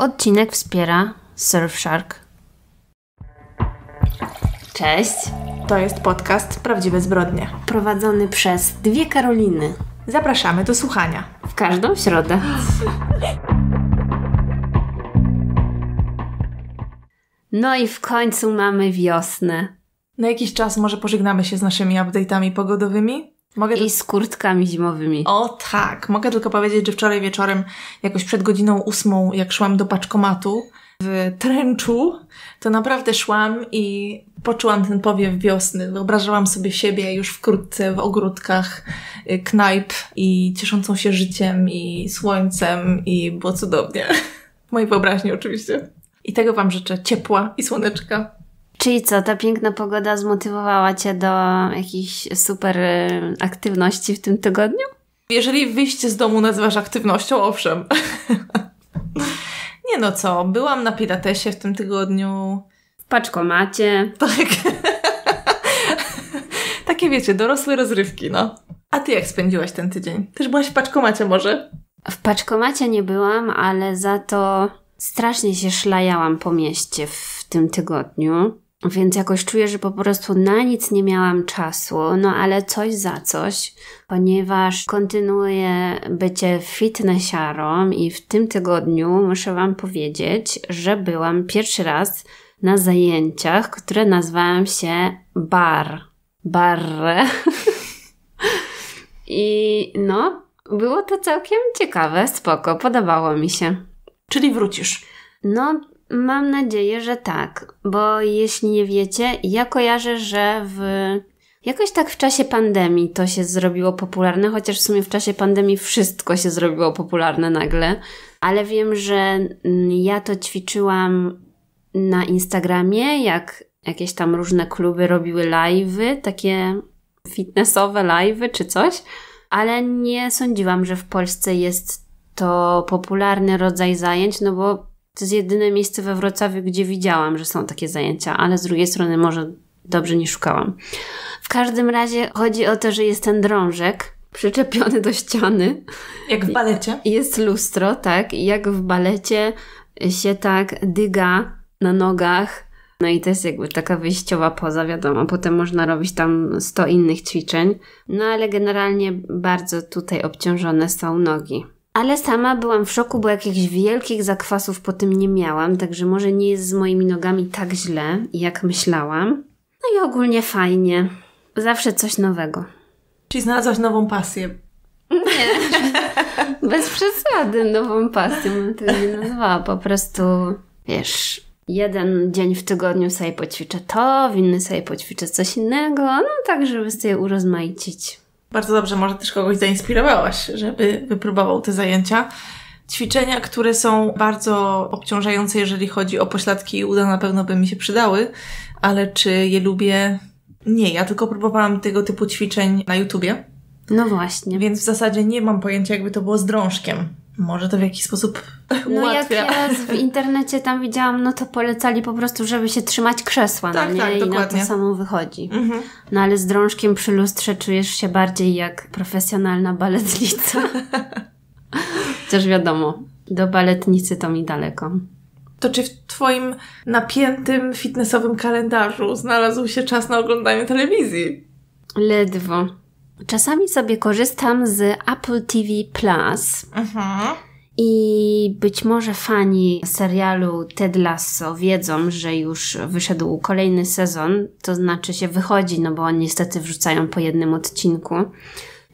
Odcinek wspiera Surfshark. Cześć. To jest podcast Prawdziwe Zbrodnie. Prowadzony przez dwie Karoliny. Zapraszamy do słuchania. W każdą środę. No i w końcu mamy wiosnę. Na jakiś czas może pożegnamy się z naszymi update'ami pogodowymi, Mogę I z kurtkami zimowymi. O tak, mogę tylko powiedzieć, że wczoraj wieczorem, jakoś przed godziną ósmą, jak szłam do paczkomatu w tręczu, to naprawdę szłam i poczułam ten powiew wiosny. Wyobrażałam sobie siebie już wkrótce w ogródkach y, knajp i cieszącą się życiem i słońcem i było cudownie. W mojej wyobraźni oczywiście. I tego Wam życzę ciepła i słoneczka. Czyli co, ta piękna pogoda zmotywowała Cię do jakiejś super y, aktywności w tym tygodniu? Jeżeli wyjście z domu nazywasz aktywnością, owszem. Nie no co, byłam na pilatesie w tym tygodniu. W paczkomacie. Tak. Takie wiecie, dorosłe rozrywki, no. A ty jak spędziłaś ten tydzień? Też byłaś w paczkomacie może? W paczkomacie nie byłam, ale za to strasznie się szlajałam po mieście w tym tygodniu. Więc jakoś czuję, że po prostu na nic nie miałam czasu, no ale coś za coś, ponieważ kontynuuję bycie fitnessiarą i w tym tygodniu muszę Wam powiedzieć, że byłam pierwszy raz na zajęciach, które nazwałam się bar. bar, I no, było to całkiem ciekawe, spoko, podobało mi się. Czyli wrócisz? No, Mam nadzieję, że tak, bo jeśli nie wiecie, ja kojarzę, że w Jakoś tak w czasie pandemii to się zrobiło popularne, chociaż w sumie w czasie pandemii wszystko się zrobiło popularne nagle, ale wiem, że mm, ja to ćwiczyłam na Instagramie, jak jakieś tam różne kluby robiły live'y, takie fitnessowe live'y czy coś, ale nie sądziłam, że w Polsce jest to popularny rodzaj zajęć, no bo to jest jedyne miejsce we Wrocławiu, gdzie widziałam, że są takie zajęcia, ale z drugiej strony może dobrze nie szukałam. W każdym razie chodzi o to, że jest ten drążek przyczepiony do ściany. Jak w balecie. Jest lustro, tak. I jak w balecie się tak dyga na nogach. No i to jest jakby taka wyjściowa poza, wiadomo. Potem można robić tam 100 innych ćwiczeń. No ale generalnie bardzo tutaj obciążone są nogi. Ale sama byłam w szoku, bo jakichś wielkich zakwasów po tym nie miałam, także może nie jest z moimi nogami tak źle, jak myślałam. No i ogólnie fajnie. Zawsze coś nowego. Czyli znalazłaś nową pasję. Nie, bez przesady nową pasję bym to nie nazwała. Po prostu, wiesz, jeden dzień w tygodniu sobie poćwiczę to, w inny sobie poćwiczę coś innego, no tak, żeby sobie urozmaicić. Bardzo dobrze, może też kogoś zainspirowałaś, żeby wypróbował te zajęcia. Ćwiczenia, które są bardzo obciążające, jeżeli chodzi o pośladki i uda, na pewno by mi się przydały, ale czy je lubię? Nie, ja tylko próbowałam tego typu ćwiczeń na YouTubie. No właśnie. Więc w zasadzie nie mam pojęcia, jakby to było z drążkiem może to w jakiś sposób no ułatwia. jak ja w internecie tam widziałam, no to polecali po prostu, żeby się trzymać krzesła, no tak, no nie? Tak, I dokładnie. na to samo wychodzi. Mhm. No ale z drążkiem przy lustrze czujesz się bardziej jak profesjonalna baletnica. Chociaż wiadomo, do baletnicy to mi daleko. To czy w Twoim napiętym fitnessowym kalendarzu znalazł się czas na oglądanie telewizji? Ledwo. Czasami sobie korzystam z Apple TV Plus. Mhm. I być może fani serialu Ted Lasso wiedzą, że już wyszedł kolejny sezon, to znaczy się wychodzi, no bo oni niestety wrzucają po jednym odcinku.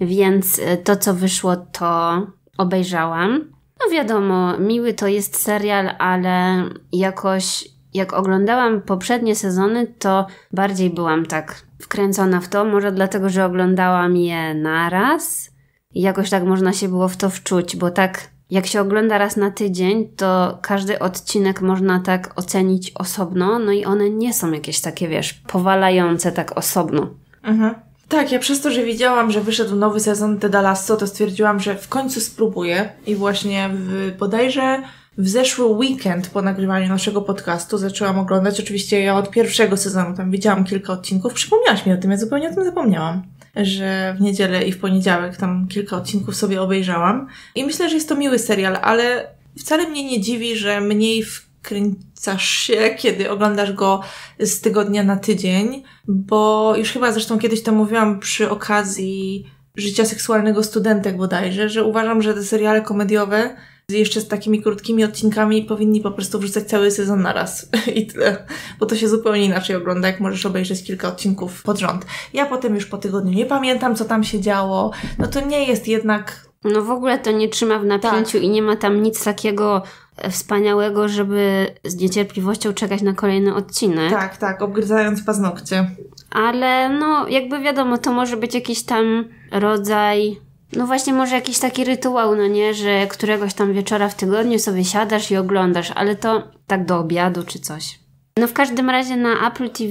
Więc e, to, co wyszło, to obejrzałam. No wiadomo, miły to jest serial, ale jakoś jak oglądałam poprzednie sezony, to bardziej byłam tak wkręcona w to, może dlatego, że oglądałam je naraz i jakoś tak można się było w to wczuć, bo tak jak się ogląda raz na tydzień, to każdy odcinek można tak ocenić osobno, no i one nie są jakieś takie, wiesz, powalające tak osobno. Mhm. Tak, ja przez to, że widziałam, że wyszedł nowy sezon The Dalasso, to stwierdziłam, że w końcu spróbuję i właśnie w bodajże w zeszły weekend po nagrywaniu naszego podcastu zaczęłam oglądać. Oczywiście ja od pierwszego sezonu tam widziałam kilka odcinków. Przypomniałaś mi o tym, ja zupełnie o tym zapomniałam. Że w niedzielę i w poniedziałek tam kilka odcinków sobie obejrzałam. I myślę, że jest to miły serial, ale wcale mnie nie dziwi, że mniej wkręcasz się, kiedy oglądasz go z tygodnia na tydzień, bo już chyba zresztą kiedyś to mówiłam przy okazji życia seksualnego studentek bodajże, że uważam, że te seriale komediowe jeszcze z takimi krótkimi odcinkami powinni po prostu wrzucać cały sezon na raz i tyle, bo to się zupełnie inaczej ogląda, jak możesz obejrzeć kilka odcinków pod rząd. Ja potem już po tygodniu nie pamiętam, co tam się działo, no to nie jest jednak... No w ogóle to nie trzyma w napięciu tak. i nie ma tam nic takiego e, wspaniałego, żeby z niecierpliwością czekać na kolejny odcinek. Tak, tak, obgryzając paznokcie. Ale no, jakby wiadomo, to może być jakiś tam rodzaj no właśnie, może jakiś taki rytuał, no nie, że któregoś tam wieczora w tygodniu sobie siadasz i oglądasz, ale to tak do obiadu czy coś. No w każdym razie na Apple TV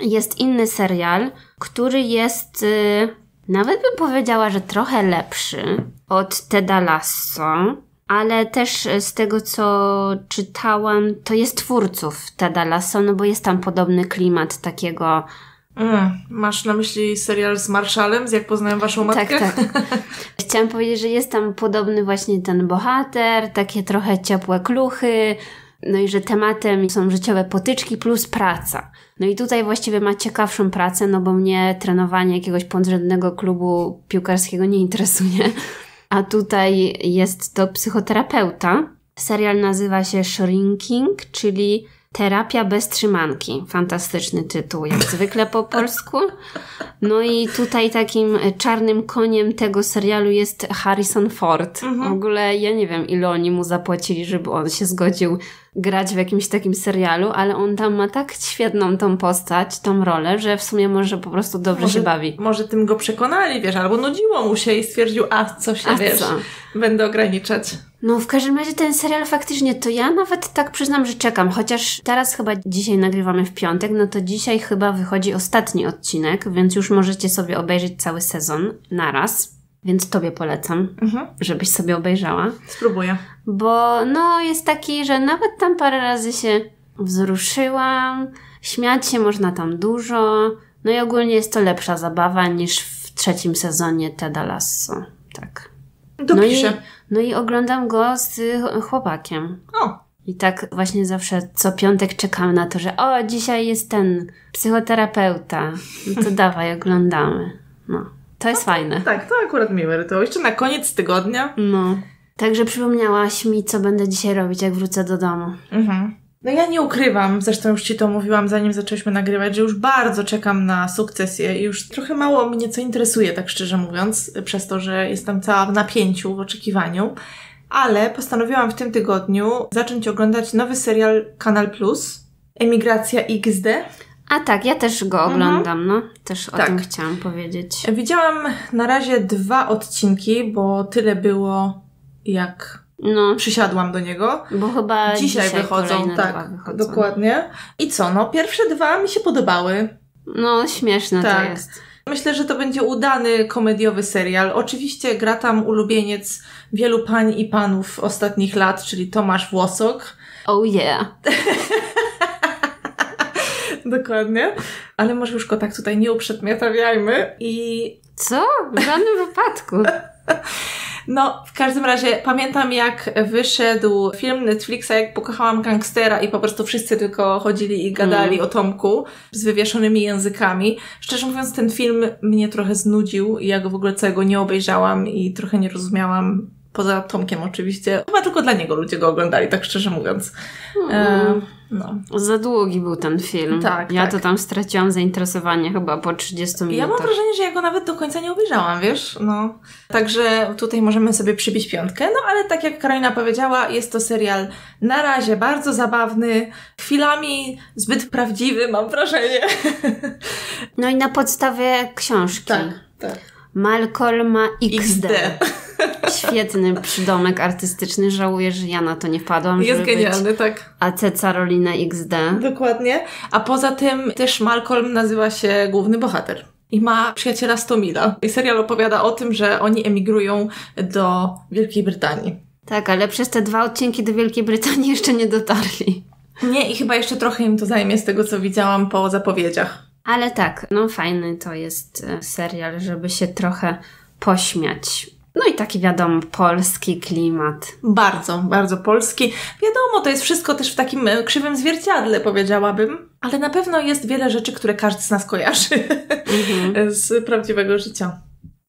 jest inny serial, który jest, yy, nawet bym powiedziała, że trochę lepszy od Teda Lasso, ale też z tego co czytałam, to jest twórców Teda Lasso, no bo jest tam podobny klimat takiego Mm, masz na myśli serial z Marszalem, z jak poznałem waszą tak, matkę? Tak, tak. Chciałam powiedzieć, że jest tam podobny właśnie ten bohater, takie trochę ciepłe kluchy, no i że tematem są życiowe potyczki plus praca. No i tutaj właściwie ma ciekawszą pracę, no bo mnie trenowanie jakiegoś podrzędnego klubu piłkarskiego nie interesuje. A tutaj jest to psychoterapeuta. Serial nazywa się Shrinking, czyli Terapia bez trzymanki. Fantastyczny tytuł, jak zwykle po polsku. No i tutaj takim czarnym koniem tego serialu jest Harrison Ford. Mhm. W ogóle ja nie wiem, ile oni mu zapłacili, żeby on się zgodził grać w jakimś takim serialu, ale on tam ma tak świetną tą postać, tą rolę, że w sumie może po prostu dobrze może, się bawi. Może tym go przekonali, wiesz, albo nudziło mu się i stwierdził, a co się, a wiesz, co? będę ograniczać. No w każdym razie ten serial faktycznie, to ja nawet tak przyznam, że czekam, chociaż teraz chyba dzisiaj nagrywamy w piątek, no to dzisiaj chyba wychodzi ostatni odcinek, więc już możecie sobie obejrzeć cały sezon naraz. Więc tobie polecam, mhm. żebyś sobie obejrzała. Spróbuję. Bo no jest taki, że nawet tam parę razy się wzruszyłam, śmiać się można tam dużo. No i ogólnie jest to lepsza zabawa niż w trzecim sezonie Teda Lasso. Tak. No i, no i oglądam go z chłopakiem. O. I tak właśnie zawsze co piątek czekam na to, że o, dzisiaj jest ten psychoterapeuta. No to dawaj, oglądamy. No. To jest no, fajne. Tak, to akurat miłe To Jeszcze na koniec tygodnia. No. Także przypomniałaś mi, co będę dzisiaj robić, jak wrócę do domu. Mhm. No ja nie ukrywam, zresztą już Ci to mówiłam, zanim zaczęliśmy nagrywać, że już bardzo czekam na sukcesję i już trochę mało mnie co interesuje, tak szczerze mówiąc, przez to, że jestem cała w napięciu, w oczekiwaniu. Ale postanowiłam w tym tygodniu zacząć oglądać nowy serial Kanal Plus, Emigracja XD. A tak, ja też go mhm. oglądam, mhm. no. Też o tak. tym chciałam powiedzieć. Widziałam na razie dwa odcinki, bo tyle było jak no. przysiadłam do niego. Bo chyba dzisiaj, dzisiaj wychodzą, tak, wychodzą. dokładnie. I co, no pierwsze dwa mi się podobały. No, śmieszne tak. to jest. Myślę, że to będzie udany komediowy serial. Oczywiście gra tam ulubieniec wielu pań i panów ostatnich lat, czyli Tomasz Włosok. Oh yeah. Dokładnie. Ale może już go tak tutaj nie uprzedmiotawiajmy i... Co? W żadnym wypadku. No, w każdym razie pamiętam jak wyszedł film Netflixa, jak pokochałam gangstera i po prostu wszyscy tylko chodzili i gadali mm. o Tomku z wywieszonymi językami. Szczerze mówiąc, ten film mnie trochę znudził i ja go w ogóle całego nie obejrzałam i trochę nie rozumiałam Poza Tomkiem oczywiście. Chyba tylko dla niego ludzie go oglądali, tak szczerze mówiąc. E, mhm. no. Za długi był ten film. Tak, ja tak. to tam straciłam zainteresowanie chyba po 30 minutach. Ja mam wrażenie, że ja go nawet do końca nie obejrzałam, wiesz? No. Także tutaj możemy sobie przybić piątkę, no ale tak jak Karolina powiedziała, jest to serial na razie bardzo zabawny, chwilami zbyt prawdziwy, mam wrażenie. No i na podstawie książki. Tak, tak. Malcolma XD. XD. Świetny przydomek artystyczny. Żałuję, że ja na to nie wpadłam. Jest genialny, tak. AC Carolina XD. Dokładnie. A poza tym też Malcolm nazywa się główny bohater. I ma przyjaciela Stomila. I serial opowiada o tym, że oni emigrują do Wielkiej Brytanii. Tak, ale przez te dwa odcinki do Wielkiej Brytanii jeszcze nie dotarli. Nie, i chyba jeszcze trochę im to zajmie z tego, co widziałam po zapowiedziach. Ale tak, no fajny to jest e, serial, żeby się trochę pośmiać. No i taki wiadomo, polski klimat. Bardzo, bardzo polski. Wiadomo, to jest wszystko też w takim e, krzywym zwierciadle, powiedziałabym. Ale na pewno jest wiele rzeczy, które każdy z nas kojarzy mhm. z prawdziwego życia.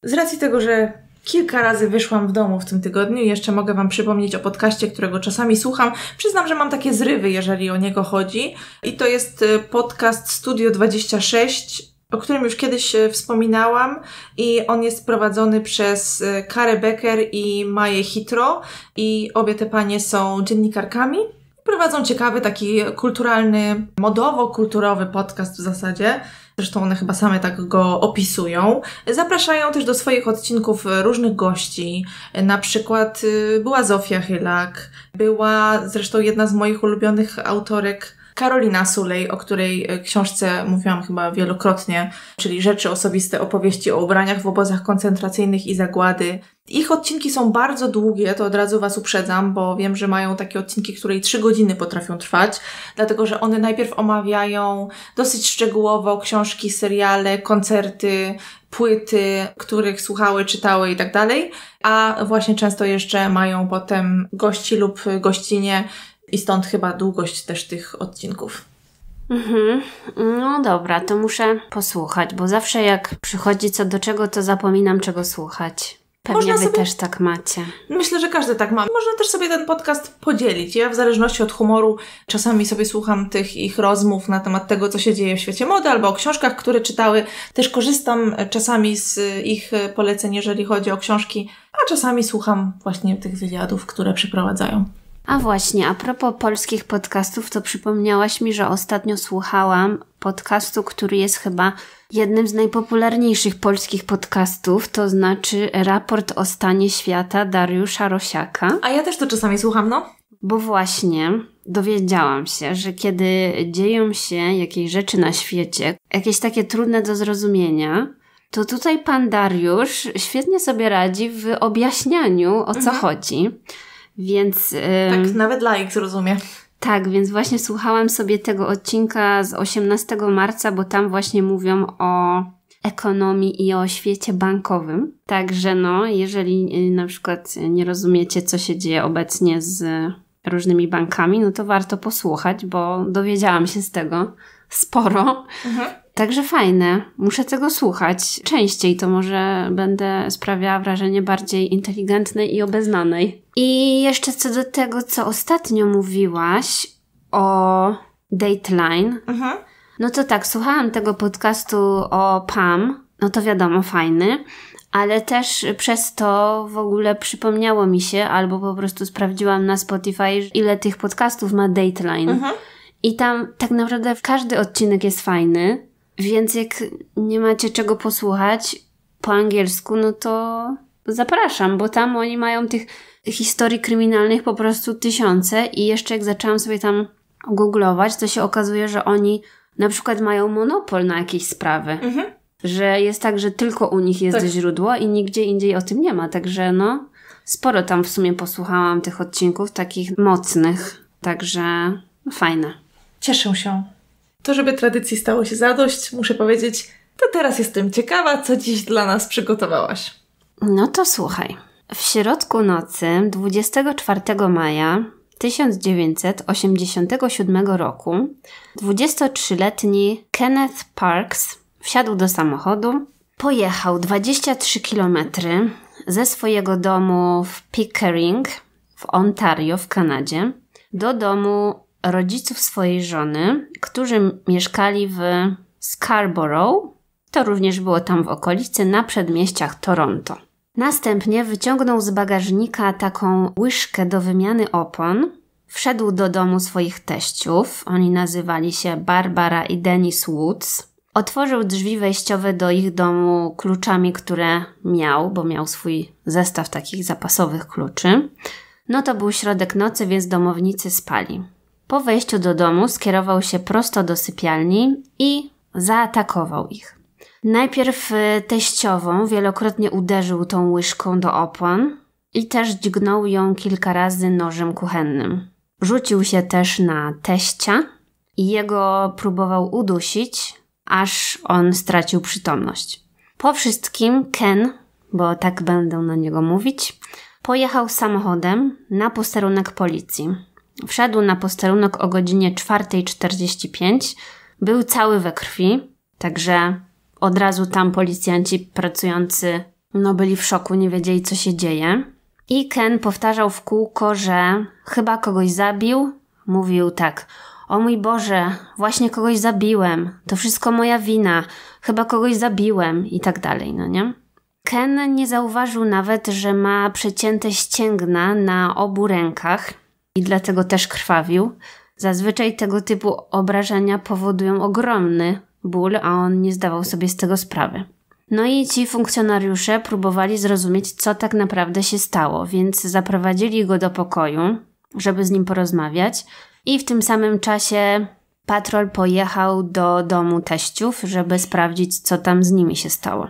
Z racji tego, że Kilka razy wyszłam w domu w tym tygodniu. Jeszcze mogę Wam przypomnieć o podcaście, którego czasami słucham. Przyznam, że mam takie zrywy, jeżeli o niego chodzi. I to jest e, podcast Studio 26 o którym już kiedyś e, wspominałam i on jest prowadzony przez Kare e, Becker i Maję Hitro i obie te panie są dziennikarkami. Prowadzą ciekawy taki kulturalny, modowo-kulturowy podcast w zasadzie. Zresztą one chyba same tak go opisują. Zapraszają też do swoich odcinków e, różnych gości. Na przykład była Zofia Chylak, była zresztą jedna z moich ulubionych autorek Karolina Sulej, o której e, książce mówiłam chyba wielokrotnie, czyli rzeczy osobiste, opowieści o ubraniach w obozach koncentracyjnych i zagłady. Ich odcinki są bardzo długie, to od razu Was uprzedzam, bo wiem, że mają takie odcinki, i trzy godziny potrafią trwać, dlatego że one najpierw omawiają dosyć szczegółowo książki, seriale, koncerty, płyty, których słuchały, czytały i tak dalej, a właśnie często jeszcze mają potem gości lub gościnie, i stąd chyba długość też tych odcinków. Mhm. No dobra, to muszę posłuchać, bo zawsze jak przychodzi co do czego, to zapominam czego słuchać. Pewnie Można wy sobie... też tak macie. Myślę, że każdy tak ma. Można też sobie ten podcast podzielić. Ja w zależności od humoru czasami sobie słucham tych ich rozmów na temat tego, co się dzieje w świecie mody albo o książkach, które czytały. Też korzystam czasami z ich poleceń, jeżeli chodzi o książki, a czasami słucham właśnie tych wywiadów, które przeprowadzają. A właśnie, a propos polskich podcastów, to przypomniałaś mi, że ostatnio słuchałam podcastu, który jest chyba jednym z najpopularniejszych polskich podcastów, to znaczy Raport o stanie świata Dariusza Rosiaka. A ja też to czasami słucham, no. Bo właśnie dowiedziałam się, że kiedy dzieją się jakieś rzeczy na świecie, jakieś takie trudne do zrozumienia, to tutaj pan Dariusz świetnie sobie radzi w objaśnianiu o co mhm. chodzi. Więc. tak, nawet laik zrozumie. Tak, więc właśnie słuchałam sobie tego odcinka z 18 marca, bo tam właśnie mówią o ekonomii i o świecie bankowym. Także no, jeżeli y, na przykład nie rozumiecie, co się dzieje obecnie z różnymi bankami, no to warto posłuchać, bo dowiedziałam się z tego sporo. Mhm. Także fajne. Muszę tego słuchać. Częściej to może będę sprawiała wrażenie bardziej inteligentnej i obeznanej. I jeszcze co do tego, co ostatnio mówiłaś o Dateline. Mhm. No to tak, słuchałam tego podcastu o Pam. No to wiadomo, fajny ale też przez to w ogóle przypomniało mi się, albo po prostu sprawdziłam na Spotify, ile tych podcastów ma Dateline. Mhm. I tam tak naprawdę każdy odcinek jest fajny. Więc jak nie macie czego posłuchać po angielsku, no to zapraszam, bo tam oni mają tych historii kryminalnych po prostu tysiące i jeszcze jak zaczęłam sobie tam googlować, to się okazuje, że oni na przykład mają monopol na jakieś sprawy. Mhm. Że jest tak, że tylko u nich jest tak. źródło i nigdzie indziej o tym nie ma. Także no, sporo tam w sumie posłuchałam tych odcinków takich mocnych. Także fajne. Cieszę się. To, żeby tradycji stało się zadość, muszę powiedzieć, to teraz jestem ciekawa, co dziś dla nas przygotowałaś. No to słuchaj. W środku nocy 24 maja 1987 roku 23-letni Kenneth Parks wsiadł do samochodu, pojechał 23 km ze swojego domu w Pickering w Ontario w Kanadzie do domu rodziców swojej żony, którzy mieszkali w Scarborough. To również było tam w okolicy, na przedmieściach Toronto. Następnie wyciągnął z bagażnika taką łyżkę do wymiany opon, wszedł do domu swoich teściów. Oni nazywali się Barbara i Dennis Woods. Otworzył drzwi wejściowe do ich domu kluczami, które miał, bo miał swój zestaw takich zapasowych kluczy. No to był środek nocy, więc domownicy spali. Po wejściu do domu skierował się prosto do sypialni i zaatakował ich. Najpierw e, teściową wielokrotnie uderzył tą łyżką do opon i też dźgnął ją kilka razy nożem kuchennym. Rzucił się też na teścia i jego próbował udusić, aż on stracił przytomność. Po wszystkim Ken, bo tak będę na niego mówić, pojechał samochodem na posterunek policji. Wszedł na posterunek o godzinie 4.45. Był cały we krwi, także od razu tam policjanci pracujący no, byli w szoku, nie wiedzieli co się dzieje. I Ken powtarzał w kółko, że chyba kogoś zabił. Mówił tak: O mój Boże, właśnie kogoś zabiłem, to wszystko moja wina, chyba kogoś zabiłem i tak dalej, no nie? Ken nie zauważył nawet, że ma przecięte ścięgna na obu rękach, i dlatego też krwawił. Zazwyczaj tego typu obrażenia powodują ogromny ból, a on nie zdawał sobie z tego sprawy. No i ci funkcjonariusze próbowali zrozumieć, co tak naprawdę się stało, więc zaprowadzili go do pokoju, żeby z nim porozmawiać, i w tym samym czasie patrol pojechał do domu teściów, żeby sprawdzić, co tam z nimi się stało.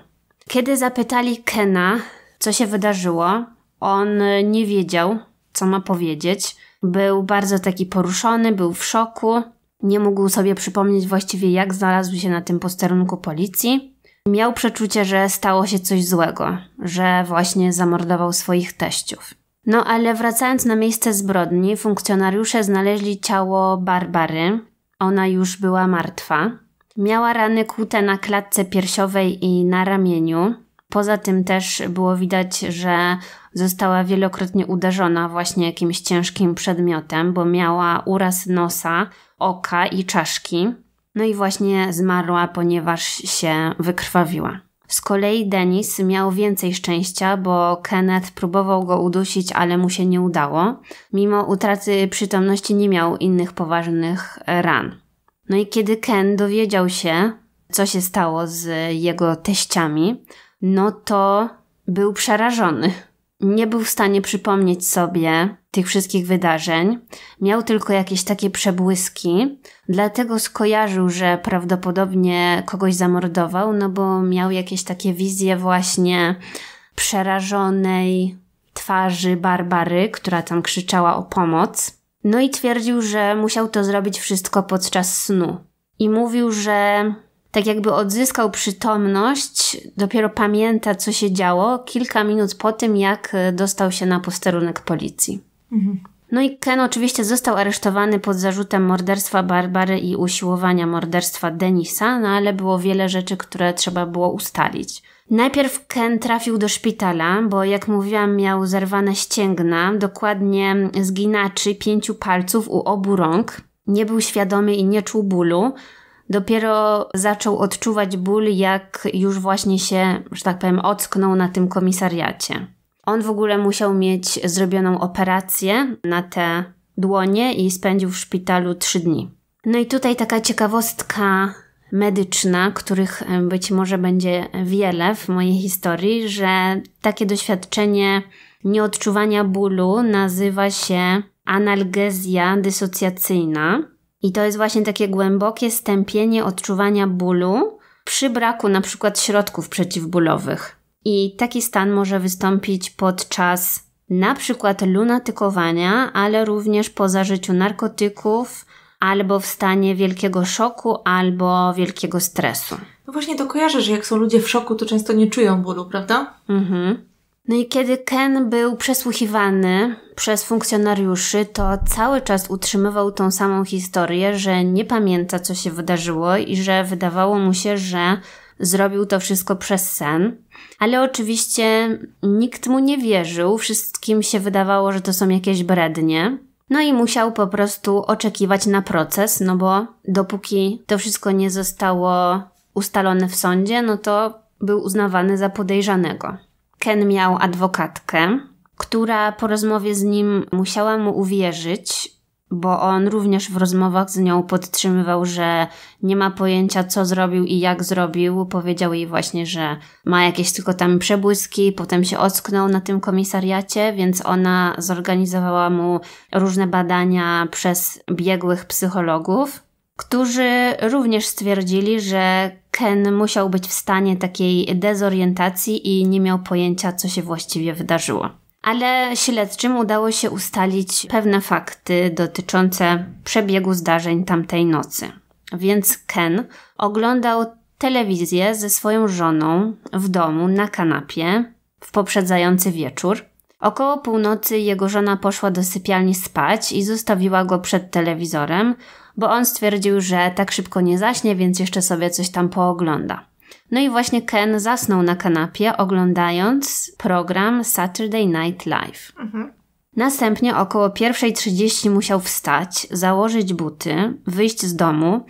Kiedy zapytali Kena, co się wydarzyło, on nie wiedział, co ma powiedzieć. Był bardzo taki poruszony, był w szoku. Nie mógł sobie przypomnieć właściwie, jak znalazł się na tym posterunku policji. Miał przeczucie, że stało się coś złego, że właśnie zamordował swoich teściów. No ale wracając na miejsce zbrodni, funkcjonariusze znaleźli ciało Barbary. Ona już była martwa. Miała rany kłute na klatce piersiowej i na ramieniu. Poza tym też było widać, że została wielokrotnie uderzona właśnie jakimś ciężkim przedmiotem, bo miała uraz nosa, oka i czaszki. No i właśnie zmarła, ponieważ się wykrwawiła. Z kolei Denis miał więcej szczęścia, bo Kenneth próbował go udusić, ale mu się nie udało. Mimo utraty przytomności nie miał innych poważnych ran. No i kiedy Ken dowiedział się, co się stało z jego teściami, no to był przerażony. Nie był w stanie przypomnieć sobie tych wszystkich wydarzeń, miał tylko jakieś takie przebłyski, dlatego skojarzył, że prawdopodobnie kogoś zamordował, no bo miał jakieś takie wizje właśnie przerażonej twarzy Barbary, która tam krzyczała o pomoc. No i twierdził, że musiał to zrobić wszystko podczas snu. I mówił, że tak jakby odzyskał przytomność, dopiero pamięta, co się działo kilka minut po tym, jak e, dostał się na posterunek policji. Mhm. No i Ken oczywiście został aresztowany pod zarzutem morderstwa Barbary i usiłowania morderstwa Denisa, no ale było wiele rzeczy, które trzeba było ustalić. Najpierw Ken trafił do szpitala, bo jak mówiłam, miał zerwane ścięgna, dokładnie zginaczy pięciu palców u obu rąk. Nie był świadomy i nie czuł bólu. Dopiero zaczął odczuwać ból, jak już właśnie się, że tak powiem, ocknął na tym komisariacie. On w ogóle musiał mieć zrobioną operację na te dłonie i spędził w szpitalu trzy dni. No i tutaj taka ciekawostka medyczna, których być może będzie wiele w mojej historii, że takie doświadczenie nieodczuwania bólu nazywa się analgezja dysocjacyjna. I to jest właśnie takie głębokie stępienie odczuwania bólu przy braku na przykład środków przeciwbólowych. I taki stan może wystąpić podczas na przykład lunatykowania, ale również po zażyciu narkotyków, albo w stanie wielkiego szoku, albo wielkiego stresu. No właśnie to kojarzę, że jak są ludzie w szoku, to często nie czują bólu, prawda? Mhm. No i kiedy Ken był przesłuchiwany przez funkcjonariuszy, to cały czas utrzymywał tą samą historię, że nie pamięta, co się wydarzyło i że wydawało mu się, że zrobił to wszystko przez sen. Ale oczywiście nikt mu nie wierzył, wszystkim się wydawało, że to są jakieś brednie. No i musiał po prostu oczekiwać na proces, no bo dopóki to wszystko nie zostało ustalone w sądzie, no to był uznawany za podejrzanego. Ken miał adwokatkę, która po rozmowie z nim musiała mu uwierzyć, bo on również w rozmowach z nią podtrzymywał, że nie ma pojęcia, co zrobił i jak zrobił. Powiedział jej właśnie, że ma jakieś tylko tam przebłyski, potem się ocknął na tym komisariacie, więc ona zorganizowała mu różne badania przez biegłych psychologów, którzy również stwierdzili, że Ken musiał być w stanie takiej dezorientacji i nie miał pojęcia, co się właściwie wydarzyło. Ale śledczym udało się ustalić pewne fakty dotyczące przebiegu zdarzeń tamtej nocy. Więc Ken oglądał telewizję ze swoją żoną w domu na kanapie w poprzedzający wieczór. Około północy jego żona poszła do sypialni spać i zostawiła go przed telewizorem, bo on stwierdził, że tak szybko nie zaśnie, więc jeszcze sobie coś tam poogląda. No i właśnie Ken zasnął na kanapie, oglądając program Saturday Night Live. Mhm. Następnie około 1.30 musiał wstać, założyć buty, wyjść z domu.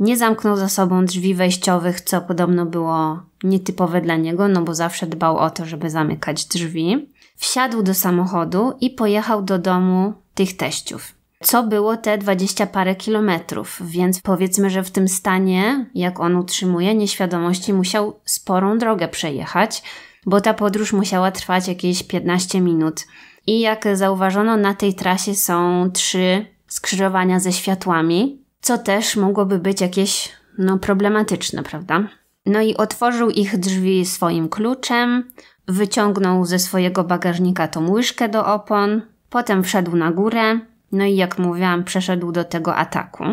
Nie zamknął za sobą drzwi wejściowych, co podobno było nietypowe dla niego, no bo zawsze dbał o to, żeby zamykać drzwi. Wsiadł do samochodu i pojechał do domu tych teściów co było te dwadzieścia parę kilometrów, więc powiedzmy, że w tym stanie, jak on utrzymuje nieświadomości, musiał sporą drogę przejechać, bo ta podróż musiała trwać jakieś 15 minut. I jak zauważono, na tej trasie są trzy skrzyżowania ze światłami, co też mogłoby być jakieś no, problematyczne, prawda? No i otworzył ich drzwi swoim kluczem, wyciągnął ze swojego bagażnika tą łyżkę do opon, potem wszedł na górę, no i jak mówiłam, przeszedł do tego ataku.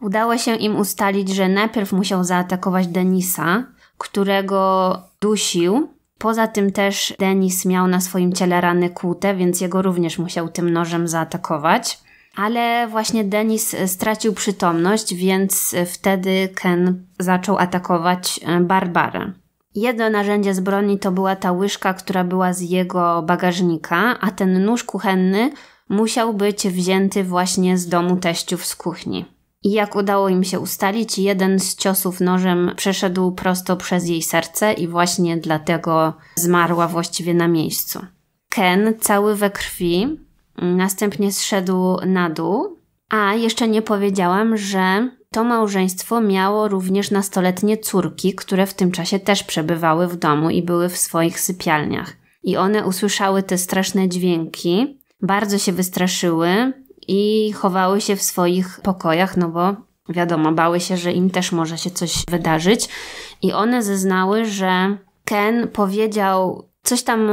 Udało się im ustalić, że najpierw musiał zaatakować Denisa, którego dusił. Poza tym też Denis miał na swoim ciele rany kłute, więc jego również musiał tym nożem zaatakować. Ale właśnie Denis stracił przytomność, więc wtedy Ken zaczął atakować e, Barbarę. Jedno narzędzie z broni to była ta łyżka, która była z jego bagażnika, a ten nóż kuchenny musiał być wzięty właśnie z domu teściów z kuchni. I jak udało im się ustalić, jeden z ciosów nożem przeszedł prosto przez jej serce i właśnie dlatego zmarła właściwie na miejscu. Ken, cały we krwi, następnie zszedł na dół, a jeszcze nie powiedziałam, że to małżeństwo miało również nastoletnie córki, które w tym czasie też przebywały w domu i były w swoich sypialniach. I one usłyszały te straszne dźwięki, bardzo się wystraszyły i chowały się w swoich pokojach, no bo wiadomo, bały się, że im też może się coś wydarzyć. I one zeznały, że Ken powiedział coś tam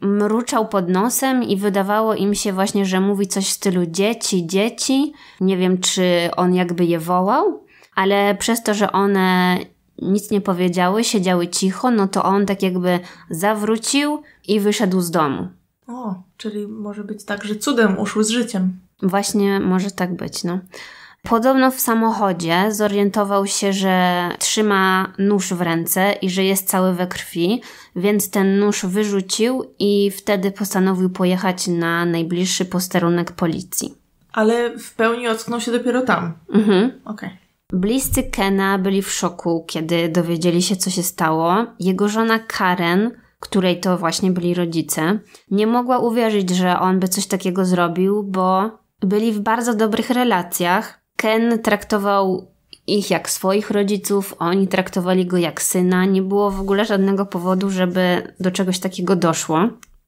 mruczał pod nosem i wydawało im się właśnie, że mówi coś w stylu dzieci, dzieci. Nie wiem, czy on jakby je wołał, ale przez to, że one nic nie powiedziały, siedziały cicho, no to on tak jakby zawrócił i wyszedł z domu. O, czyli może być tak, że cudem uszły z życiem. Właśnie może tak być, no. Podobno w samochodzie zorientował się, że trzyma nóż w ręce i że jest cały we krwi, więc ten nóż wyrzucił i wtedy postanowił pojechać na najbliższy posterunek policji. Ale w pełni ocknął się dopiero tam. Mhm. Okej. Okay. Bliscy Kena byli w szoku, kiedy dowiedzieli się, co się stało. Jego żona Karen której to właśnie byli rodzice, nie mogła uwierzyć, że on by coś takiego zrobił, bo byli w bardzo dobrych relacjach. Ken traktował ich jak swoich rodziców, oni traktowali go jak syna, nie było w ogóle żadnego powodu, żeby do czegoś takiego doszło.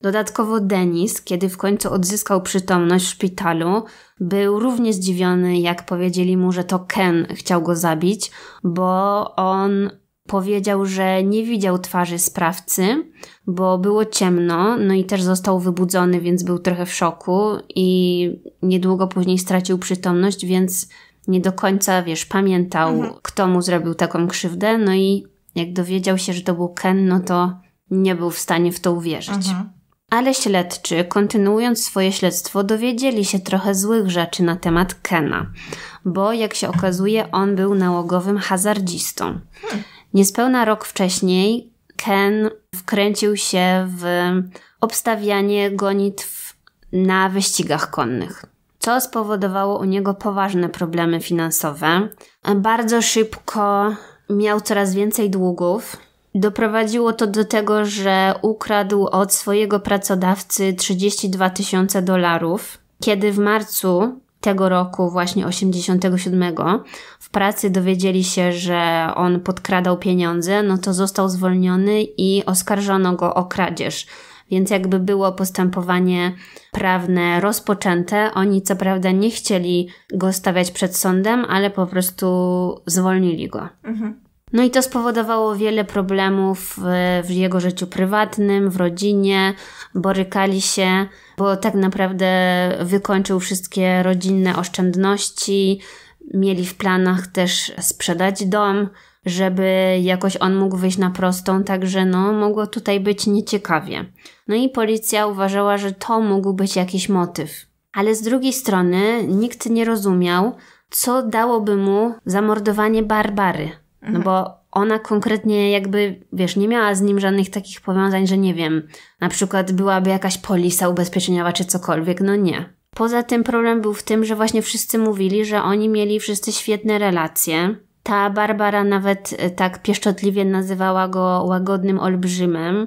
Dodatkowo Denis, kiedy w końcu odzyskał przytomność w szpitalu, był równie zdziwiony, jak powiedzieli mu, że to Ken chciał go zabić, bo on Powiedział, że nie widział twarzy sprawcy, bo było ciemno, no i też został wybudzony, więc był trochę w szoku i niedługo później stracił przytomność, więc nie do końca, wiesz, pamiętał, mhm. kto mu zrobił taką krzywdę, no i jak dowiedział się, że to był Ken, no to nie był w stanie w to uwierzyć. Mhm. Ale śledczy, kontynuując swoje śledztwo, dowiedzieli się trochę złych rzeczy na temat Kena, bo jak się okazuje, on był nałogowym hazardzistą. Hmm. Niespełna rok wcześniej Ken wkręcił się w obstawianie gonitw na wyścigach konnych, co spowodowało u niego poważne problemy finansowe. Bardzo szybko miał coraz więcej długów. Doprowadziło to do tego, że ukradł od swojego pracodawcy 32 tysiące dolarów, kiedy w marcu tego roku, właśnie 87, w pracy dowiedzieli się, że on podkradał pieniądze, no to został zwolniony i oskarżono go o kradzież. Więc jakby było postępowanie prawne rozpoczęte, oni co prawda nie chcieli go stawiać przed sądem, ale po prostu zwolnili go. Mhm. No i to spowodowało wiele problemów w jego życiu prywatnym, w rodzinie, borykali się, bo tak naprawdę wykończył wszystkie rodzinne oszczędności, mieli w planach też sprzedać dom, żeby jakoś on mógł wyjść na prostą, także no mogło tutaj być nieciekawie. No i policja uważała, że to mógł być jakiś motyw. Ale z drugiej strony nikt nie rozumiał, co dałoby mu zamordowanie Barbary. No mhm. bo ona konkretnie jakby, wiesz, nie miała z nim żadnych takich powiązań, że nie wiem, na przykład byłaby jakaś polisa ubezpieczeniowa czy cokolwiek, no nie. Poza tym problem był w tym, że właśnie wszyscy mówili, że oni mieli wszyscy świetne relacje. Ta Barbara nawet e, tak pieszczotliwie nazywała go łagodnym olbrzymem,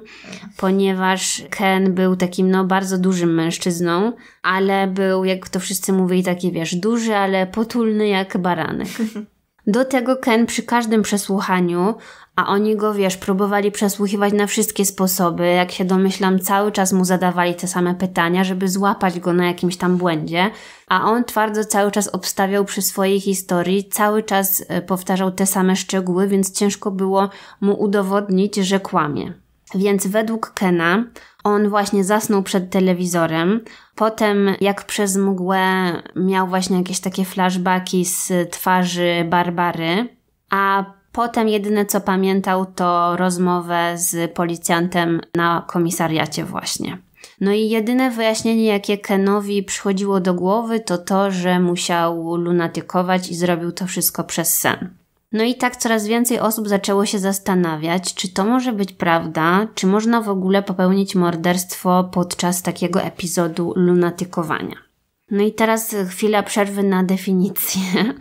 ponieważ Ken był takim no bardzo dużym mężczyzną, ale był, jak to wszyscy mówili, taki wiesz, duży, ale potulny jak baranek. Do tego Ken przy każdym przesłuchaniu a oni go, wiesz, próbowali przesłuchiwać na wszystkie sposoby. Jak się domyślam, cały czas mu zadawali te same pytania, żeby złapać go na jakimś tam błędzie. A on twardo cały czas obstawiał przy swojej historii, cały czas e, powtarzał te same szczegóły, więc ciężko było mu udowodnić, że kłamie. Więc według Kena on właśnie zasnął przed telewizorem. Potem, jak przez mgłę, miał właśnie jakieś takie flashbacki z twarzy Barbary. A Potem jedyne co pamiętał to rozmowę z policjantem na komisariacie właśnie. No i jedyne wyjaśnienie, jakie Kenowi przychodziło do głowy, to to, że musiał lunatykować i zrobił to wszystko przez sen. No i tak coraz więcej osób zaczęło się zastanawiać, czy to może być prawda, czy można w ogóle popełnić morderstwo podczas takiego epizodu lunatykowania. No i teraz chwila przerwy na definicję.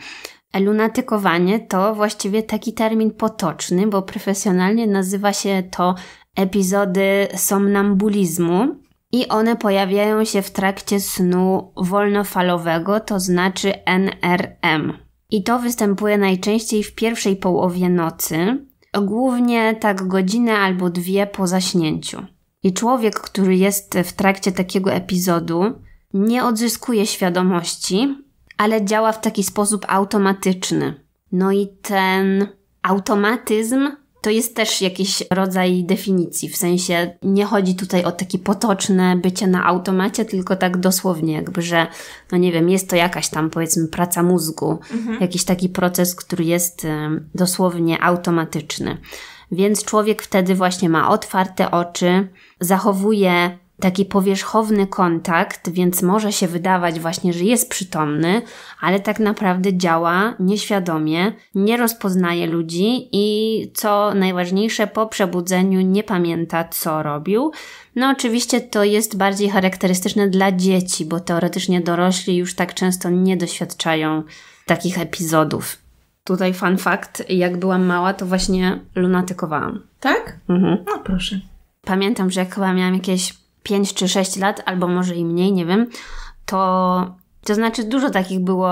Lunatykowanie to właściwie taki termin potoczny, bo profesjonalnie nazywa się to epizody somnambulizmu i one pojawiają się w trakcie snu wolnofalowego, to znaczy NRM. I to występuje najczęściej w pierwszej połowie nocy, głównie tak godzinę albo dwie po zaśnięciu. I człowiek, który jest w trakcie takiego epizodu, nie odzyskuje świadomości, ale działa w taki sposób automatyczny. No i ten automatyzm to jest też jakiś rodzaj definicji, w sensie nie chodzi tutaj o takie potoczne bycie na automacie, tylko tak dosłownie, jakby, że, no nie wiem, jest to jakaś tam powiedzmy praca mózgu, mhm. jakiś taki proces, który jest dosłownie automatyczny. Więc człowiek wtedy właśnie ma otwarte oczy, zachowuje taki powierzchowny kontakt, więc może się wydawać właśnie, że jest przytomny, ale tak naprawdę działa nieświadomie, nie rozpoznaje ludzi i co najważniejsze, po przebudzeniu nie pamięta, co robił. No, oczywiście to jest bardziej charakterystyczne dla dzieci, bo teoretycznie dorośli już tak często nie doświadczają takich epizodów. Tutaj fun fact, jak byłam mała, to właśnie lunatykowałam. Tak? Mhm. No proszę. Pamiętam, że jak chyba miałam jakieś 5 czy 6 lat, albo może i mniej, nie wiem, to, to znaczy dużo takich było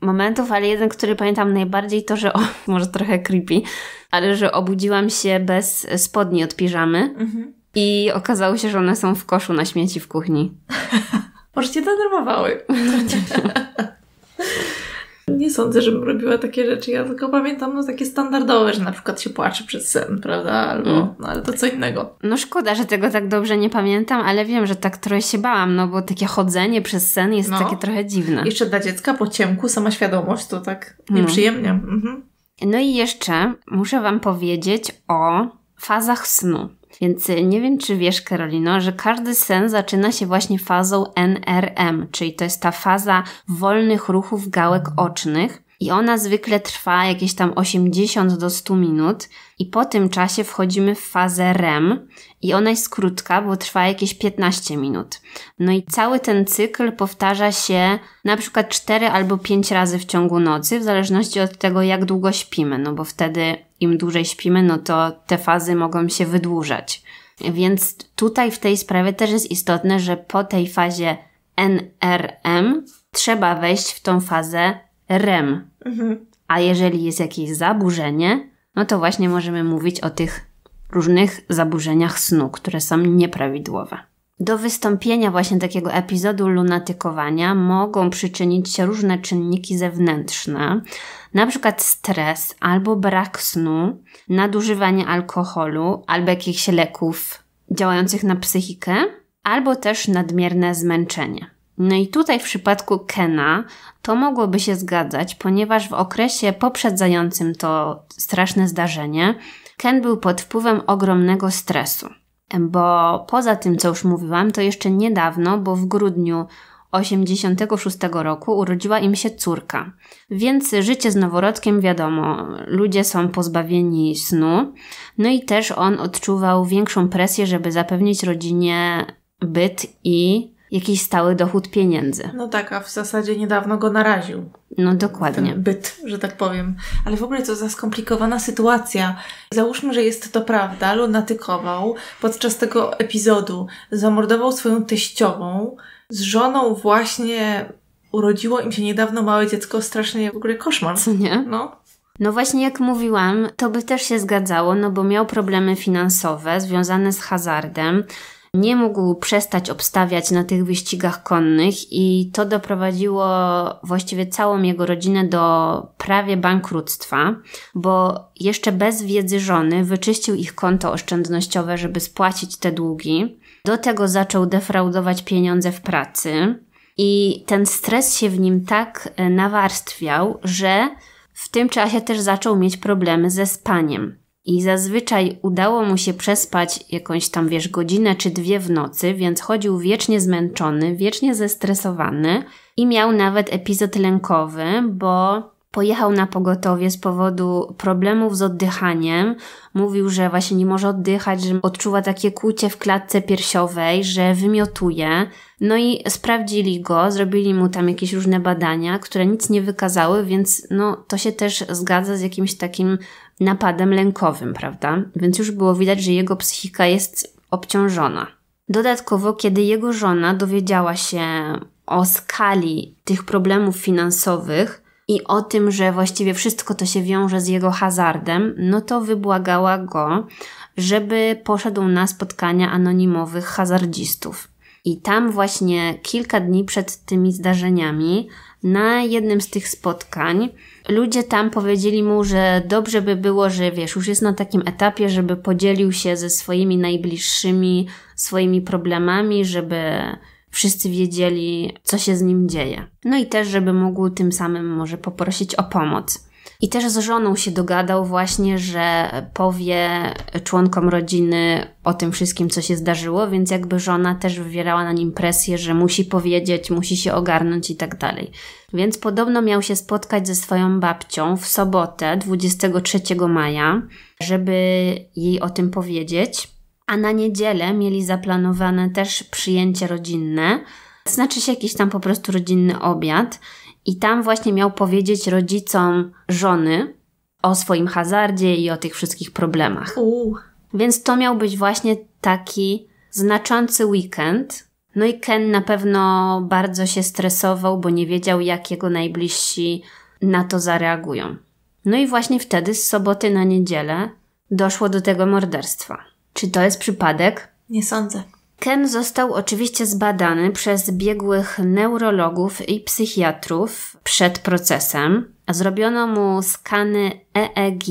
momentów, ale jeden, który pamiętam najbardziej, to że, o, może trochę creepy, ale że obudziłam się bez spodni od piżamy mhm. i okazało się, że one są w koszu na śmieci w kuchni. może cię denerwowały. nie sądzę, żebym robiła takie rzeczy. Ja tylko pamiętam no, takie standardowe, że na przykład się płacze przez sen, prawda? Albo, mm. no ale to co innego. No szkoda, że tego tak dobrze nie pamiętam, ale wiem, że tak trochę się bałam, no bo takie chodzenie przez sen jest no. takie trochę dziwne. Jeszcze dla dziecka po ciemku sama świadomość to tak no. nieprzyjemnie. Mhm. No i jeszcze muszę Wam powiedzieć o fazach snu. Więc y, nie wiem, czy wiesz, Karolino, że każdy sen zaczyna się właśnie fazą NRM, czyli to jest ta faza wolnych ruchów gałek ocznych i ona zwykle trwa jakieś tam 80 do 100 minut i po tym czasie wchodzimy w fazę REM i ona jest krótka, bo trwa jakieś 15 minut. No i cały ten cykl powtarza się na przykład 4 albo 5 razy w ciągu nocy, w zależności od tego jak długo śpimy, no bo wtedy im dłużej śpimy, no to te fazy mogą się wydłużać. Więc tutaj w tej sprawie też jest istotne, że po tej fazie NRM trzeba wejść w tą fazę REM, Mhm. A jeżeli jest jakieś zaburzenie, no to właśnie możemy mówić o tych różnych zaburzeniach snu, które są nieprawidłowe. Do wystąpienia właśnie takiego epizodu lunatykowania mogą przyczynić się różne czynniki zewnętrzne, na przykład stres albo brak snu, nadużywanie alkoholu albo jakichś leków działających na psychikę, albo też nadmierne zmęczenie. No i tutaj w przypadku Kena to mogłoby się zgadzać, ponieważ w okresie poprzedzającym to straszne zdarzenie Ken był pod wpływem ogromnego stresu. Bo poza tym, co już mówiłam, to jeszcze niedawno, bo w grudniu 86 roku urodziła im się córka. Więc życie z noworodkiem wiadomo, ludzie są pozbawieni snu. No i też on odczuwał większą presję, żeby zapewnić rodzinie byt i jakiś stały dochód pieniędzy. No tak, a w zasadzie niedawno go naraził. No dokładnie. Ten byt, że tak powiem. Ale w ogóle co za skomplikowana sytuacja. Załóżmy, że jest to prawda, lunatykował podczas tego epizodu. Zamordował swoją teściową. Z żoną właśnie urodziło im się niedawno małe dziecko. Strasznie w ogóle koszmar. Co nie? No. No właśnie jak mówiłam, to by też się zgadzało, no bo miał problemy finansowe związane z hazardem nie mógł przestać obstawiać na tych wyścigach konnych i to doprowadziło właściwie całą jego rodzinę do prawie bankructwa, bo jeszcze bez wiedzy żony wyczyścił ich konto oszczędnościowe, żeby spłacić te długi. Do tego zaczął defraudować pieniądze w pracy i ten stres się w nim tak e, nawarstwiał, że w tym czasie też zaczął mieć problemy ze spaniem i zazwyczaj udało mu się przespać jakąś tam, wiesz, godzinę czy dwie w nocy, więc chodził wiecznie zmęczony, wiecznie zestresowany i miał nawet epizod lękowy, bo pojechał na pogotowie z powodu problemów z oddychaniem. Mówił, że właśnie nie może oddychać, że odczuwa takie kłucie w klatce piersiowej, że wymiotuje. No i sprawdzili go, zrobili mu tam jakieś różne badania, które nic nie wykazały, więc no to się też zgadza z jakimś takim napadem lękowym, prawda? Więc już było widać, że jego psychika jest obciążona. Dodatkowo, kiedy jego żona dowiedziała się o skali tych problemów finansowych i o tym, że właściwie wszystko to się wiąże z jego hazardem, no to wybłagała go, żeby poszedł na spotkania anonimowych hazardzistów. I tam właśnie kilka dni przed tymi zdarzeniami, na jednym z tych spotkań, ludzie tam powiedzieli mu, że dobrze by było, że wiesz, już jest na takim etapie, żeby podzielił się ze swoimi najbliższymi swoimi problemami, żeby wszyscy wiedzieli, co się z nim dzieje. No i też, żeby mógł tym samym może poprosić o pomoc. I też z żoną się dogadał właśnie, że powie członkom rodziny o tym wszystkim, co się zdarzyło, więc jakby żona też wywierała na nim presję, że musi powiedzieć, musi się ogarnąć i tak dalej. Więc podobno miał się spotkać ze swoją babcią w sobotę 23 maja, żeby jej o tym powiedzieć. A na niedzielę mieli zaplanowane też przyjęcie rodzinne, znaczy się jakiś tam po prostu rodzinny obiad. I tam właśnie miał powiedzieć rodzicom żony o swoim hazardzie i o tych wszystkich problemach. Uu. Więc to miał być właśnie taki znaczący weekend. No i Ken na pewno bardzo się stresował, bo nie wiedział, jak jego najbliżsi na to zareagują. No i właśnie wtedy, z soboty na niedzielę, doszło do tego morderstwa. Czy to jest przypadek? Nie sądzę. Ken został oczywiście zbadany przez biegłych neurologów i psychiatrów przed procesem. Zrobiono mu skany EEG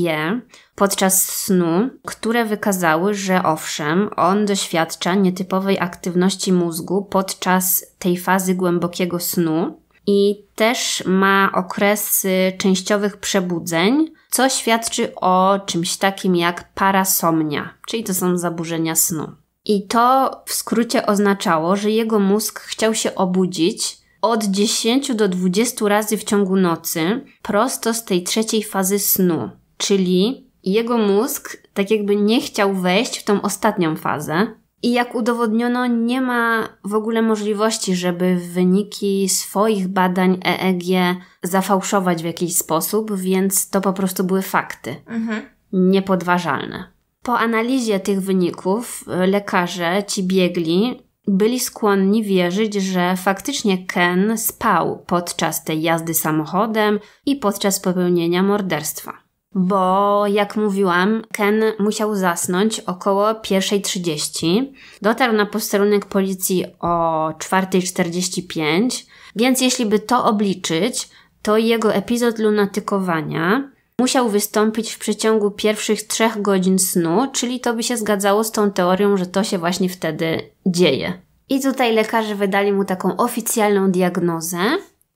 podczas snu, które wykazały, że owszem, on doświadcza nietypowej aktywności mózgu podczas tej fazy głębokiego snu i też ma okresy częściowych przebudzeń, co świadczy o czymś takim jak parasomnia, czyli to są zaburzenia snu. I to w skrócie oznaczało, że jego mózg chciał się obudzić od 10 do 20 razy w ciągu nocy, prosto z tej trzeciej fazy snu. Czyli jego mózg tak jakby nie chciał wejść w tą ostatnią fazę. I jak udowodniono, nie ma w ogóle możliwości, żeby wyniki swoich badań EEG zafałszować w jakiś sposób, więc to po prostu były fakty. Mhm. Niepodważalne. Po analizie tych wyników e, lekarze, ci biegli, byli skłonni wierzyć, że faktycznie Ken spał podczas tej jazdy samochodem i podczas popełnienia morderstwa. Bo, jak mówiłam, Ken musiał zasnąć około 1.30. Dotarł na posterunek policji o 4.45, więc jeśli by to obliczyć, to jego epizod lunatykowania musiał wystąpić w przeciągu pierwszych trzech godzin snu, czyli to by się zgadzało z tą teorią, że to się właśnie wtedy dzieje. I tutaj lekarze wydali mu taką oficjalną diagnozę,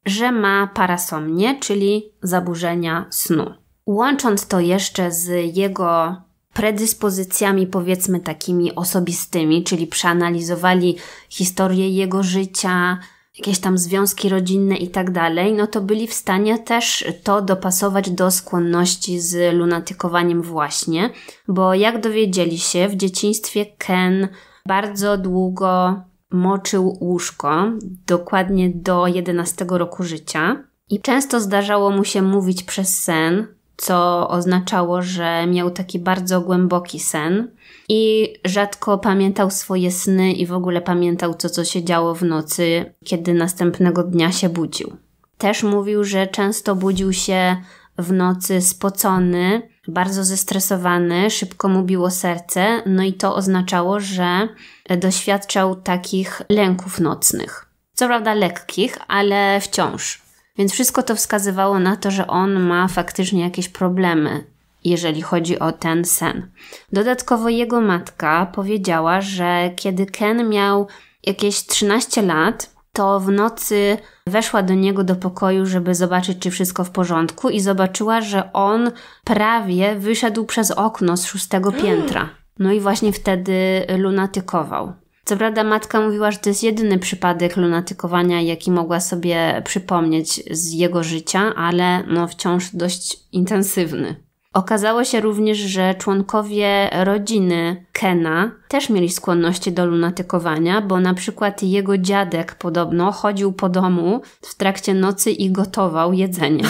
że ma parasomnie, czyli zaburzenia snu. Łącząc to jeszcze z jego predyspozycjami, powiedzmy takimi osobistymi, czyli przeanalizowali historię jego życia, jakieś tam związki rodzinne i tak dalej, no to byli w stanie też to dopasować do skłonności z lunatykowaniem właśnie, bo jak dowiedzieli się, w dzieciństwie Ken bardzo długo moczył łóżko, dokładnie do 11 roku życia. I często zdarzało mu się mówić przez sen, co oznaczało, że miał taki bardzo głęboki sen i rzadko pamiętał swoje sny i w ogóle pamiętał to, co się działo w nocy, kiedy następnego dnia się budził. Też mówił, że często budził się w nocy spocony, bardzo zestresowany, szybko mu biło serce, no i to oznaczało, że doświadczał takich lęków nocnych. Co prawda lekkich, ale wciąż. Więc wszystko to wskazywało na to, że on ma faktycznie jakieś problemy, jeżeli chodzi o ten sen. Dodatkowo jego matka powiedziała, że kiedy Ken miał jakieś 13 lat, to w nocy weszła do niego do pokoju, żeby zobaczyć, czy wszystko w porządku, i zobaczyła, że on prawie wyszedł przez okno z szóstego piętra. No i właśnie wtedy lunatykował. Co prawda matka mówiła, że to jest jedyny przypadek lunatykowania, jaki mogła sobie przypomnieć z jego życia, ale no wciąż dość intensywny. Okazało się również, że członkowie rodziny Kena też mieli skłonności do lunatykowania, bo na przykład jego dziadek podobno chodził po domu w trakcie nocy i gotował jedzenie.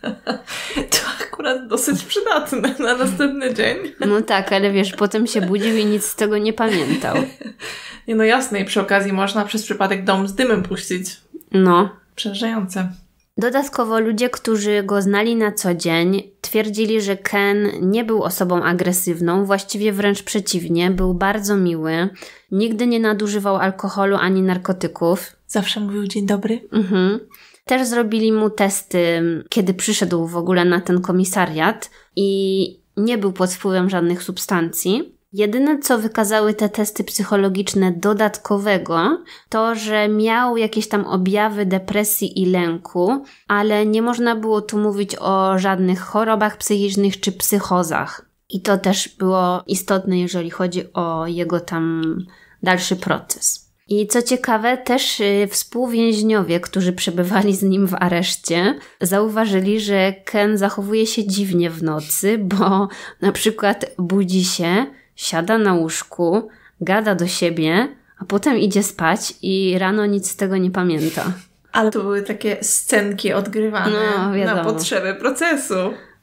akurat dosyć przydatne na następny dzień. No tak, ale wiesz, potem się budził i nic z tego nie pamiętał. Nie no jasne, i przy okazji można przez przypadek dom z dymem puścić. No. Przerażające. Dodatkowo ludzie, którzy go znali na co dzień, twierdzili, że Ken nie był osobą agresywną, właściwie wręcz przeciwnie, był bardzo miły, nigdy nie nadużywał alkoholu ani narkotyków. Zawsze mówił dzień dobry. Mhm. Też zrobili mu testy, kiedy przyszedł w ogóle na ten komisariat i nie był pod wpływem żadnych substancji. Jedyne, co wykazały te testy psychologiczne dodatkowego, to że miał jakieś tam objawy depresji i lęku, ale nie można było tu mówić o żadnych chorobach psychicznych czy psychozach. I to też było istotne, jeżeli chodzi o jego tam dalszy proces. I co ciekawe, też y, współwięźniowie, którzy przebywali z nim w areszcie, zauważyli, że Ken zachowuje się dziwnie w nocy, bo na przykład budzi się, siada na łóżku, gada do siebie, a potem idzie spać i rano nic z tego nie pamięta. Ale to były takie scenki odgrywane no, na potrzeby procesu.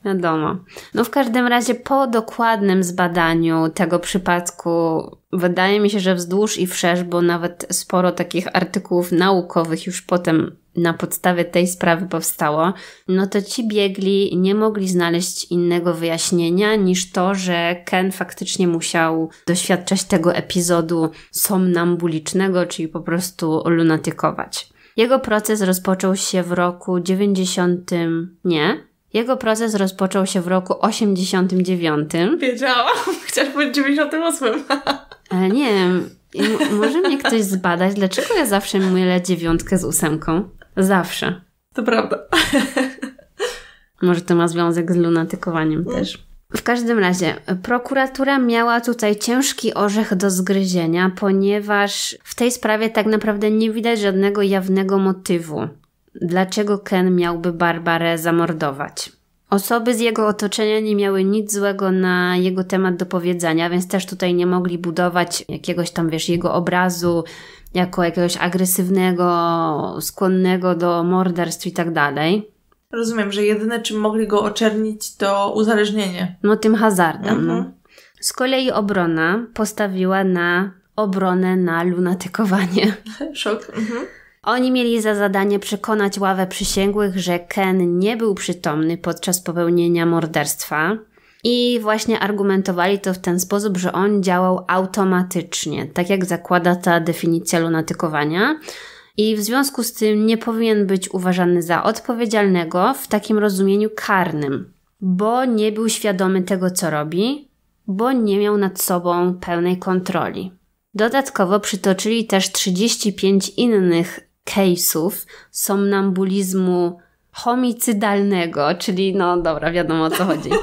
Wiadomo. No w każdym razie po dokładnym zbadaniu tego przypadku wydaje mi się, że wzdłuż i wszerz, bo nawet sporo takich artykułów naukowych już potem na podstawie tej sprawy powstało, no to ci biegli nie mogli znaleźć innego wyjaśnienia niż to, że Ken faktycznie musiał doświadczać tego epizodu somnambulicznego, czyli po prostu lunatykować. Jego proces rozpoczął się w roku 90. nie, jego proces rozpoczął się w roku 89. Wiedziałam, chciałam powiedzieć 98. Ale nie wiem, może mnie ktoś zbadać, dlaczego ja zawsze mylę dziewiątkę z ósemką? Zawsze. To prawda. Może to ma związek z lunatykowaniem mm. też. W każdym razie, prokuratura miała tutaj ciężki orzech do zgryzienia, ponieważ w tej sprawie tak naprawdę nie widać żadnego jawnego motywu dlaczego Ken miałby Barbarę zamordować. Osoby z jego otoczenia nie miały nic złego na jego temat do powiedzenia, więc też tutaj nie mogli budować jakiegoś tam, wiesz, jego obrazu jako jakiegoś agresywnego, skłonnego do morderstw i tak dalej. Rozumiem, że jedyne, czym mogli go oczernić, to uzależnienie. No, tym hazardem. No. Mhm. No. Z kolei obrona postawiła na obronę na lunatykowanie. Szok. Mhm. Oni mieli za zadanie przekonać ławę przysięgłych, że Ken nie był przytomny podczas popełnienia morderstwa. I właśnie argumentowali to w ten sposób, że on działał automatycznie, tak jak zakłada ta definicja lunatykowania. I w związku z tym nie powinien być uważany za odpowiedzialnego w takim rozumieniu karnym, bo nie był świadomy tego, co robi, bo nie miał nad sobą pełnej kontroli. Dodatkowo przytoczyli też 35 innych case'ów somnambulizmu homicydalnego, czyli no dobra, wiadomo o co chodzi.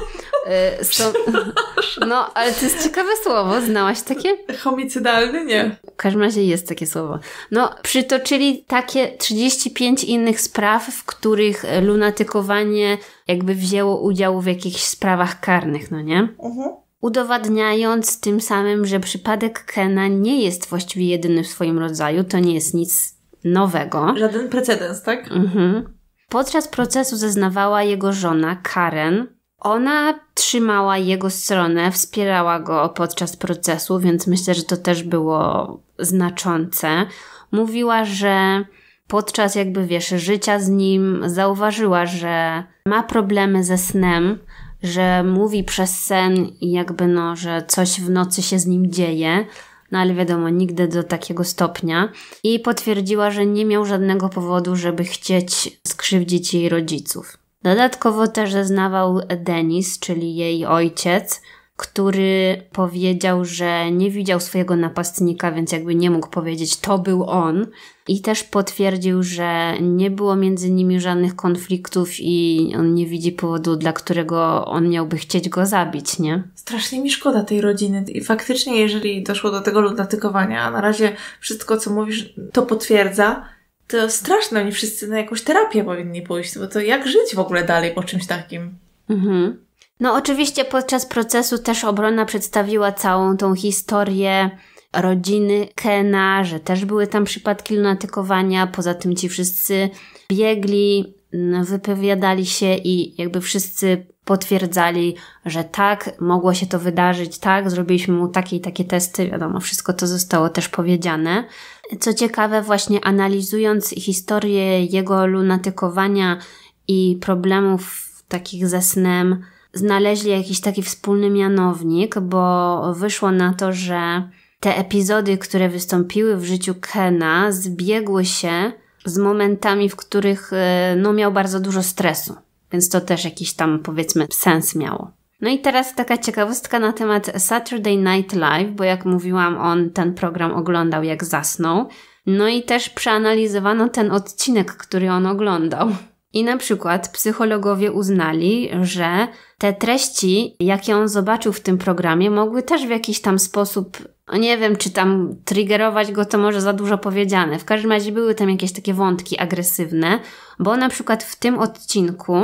Y, no, ale to jest ciekawe słowo, znałaś takie? Homicydalny? Nie. W każdym razie jest takie słowo. No, przytoczyli takie 35 innych spraw, w których lunatykowanie jakby wzięło udział w jakichś sprawach karnych, no nie? Mhm udowadniając tym samym, że przypadek Kena nie jest właściwie jedyny w swoim rodzaju, to nie jest nic nowego. Żaden precedens, tak? Mhm. Podczas procesu zeznawała jego żona Karen. Ona trzymała jego stronę, wspierała go podczas procesu, więc myślę, że to też było znaczące. Mówiła, że podczas jakby wiesz, życia z nim zauważyła, że ma problemy ze snem, że mówi przez sen i jakby no, że coś w nocy się z nim dzieje no ale wiadomo, nigdy do takiego stopnia. I potwierdziła, że nie miał żadnego powodu, żeby chcieć skrzywdzić jej rodziców. Dodatkowo też zeznawał Denis, czyli jej ojciec, który powiedział, że nie widział swojego napastnika, więc jakby nie mógł powiedzieć, to był on, i też potwierdził, że nie było między nimi żadnych konfliktów i on nie widzi powodu, dla którego on miałby chcieć go zabić, nie? Strasznie mi szkoda tej rodziny i faktycznie jeżeli doszło do tego lunatykowania, a na razie wszystko co mówisz to potwierdza, to straszne, oni wszyscy na jakąś terapię powinni pójść, bo to jak żyć w ogóle dalej po czymś takim? Mhm. No oczywiście podczas procesu też obrona przedstawiła całą tą historię rodziny Kena, że też były tam przypadki lunatykowania, poza tym ci wszyscy biegli, no, wypowiadali się i jakby wszyscy potwierdzali, że tak, mogło się to wydarzyć, tak, zrobiliśmy mu takie i takie testy, wiadomo, wszystko to zostało też powiedziane. Co ciekawe, właśnie analizując historię jego lunatykowania i problemów takich ze snem, znaleźli jakiś taki wspólny mianownik, bo wyszło na to, że te epizody, które wystąpiły w życiu Kena, zbiegły się z momentami, w których e, no, miał bardzo dużo stresu. Więc to też jakiś tam, powiedzmy, sens miało. No i teraz taka ciekawostka na temat Saturday Night Live, bo jak mówiłam, on ten program oglądał jak zasnął. No i też przeanalizowano ten odcinek, który on oglądał. I na przykład psychologowie uznali, że te treści, jakie on zobaczył w tym programie, mogły też w jakiś tam sposób, no nie wiem, czy tam triggerować go, to może za dużo powiedziane. W każdym razie były tam jakieś takie wątki agresywne, bo na przykład w tym odcinku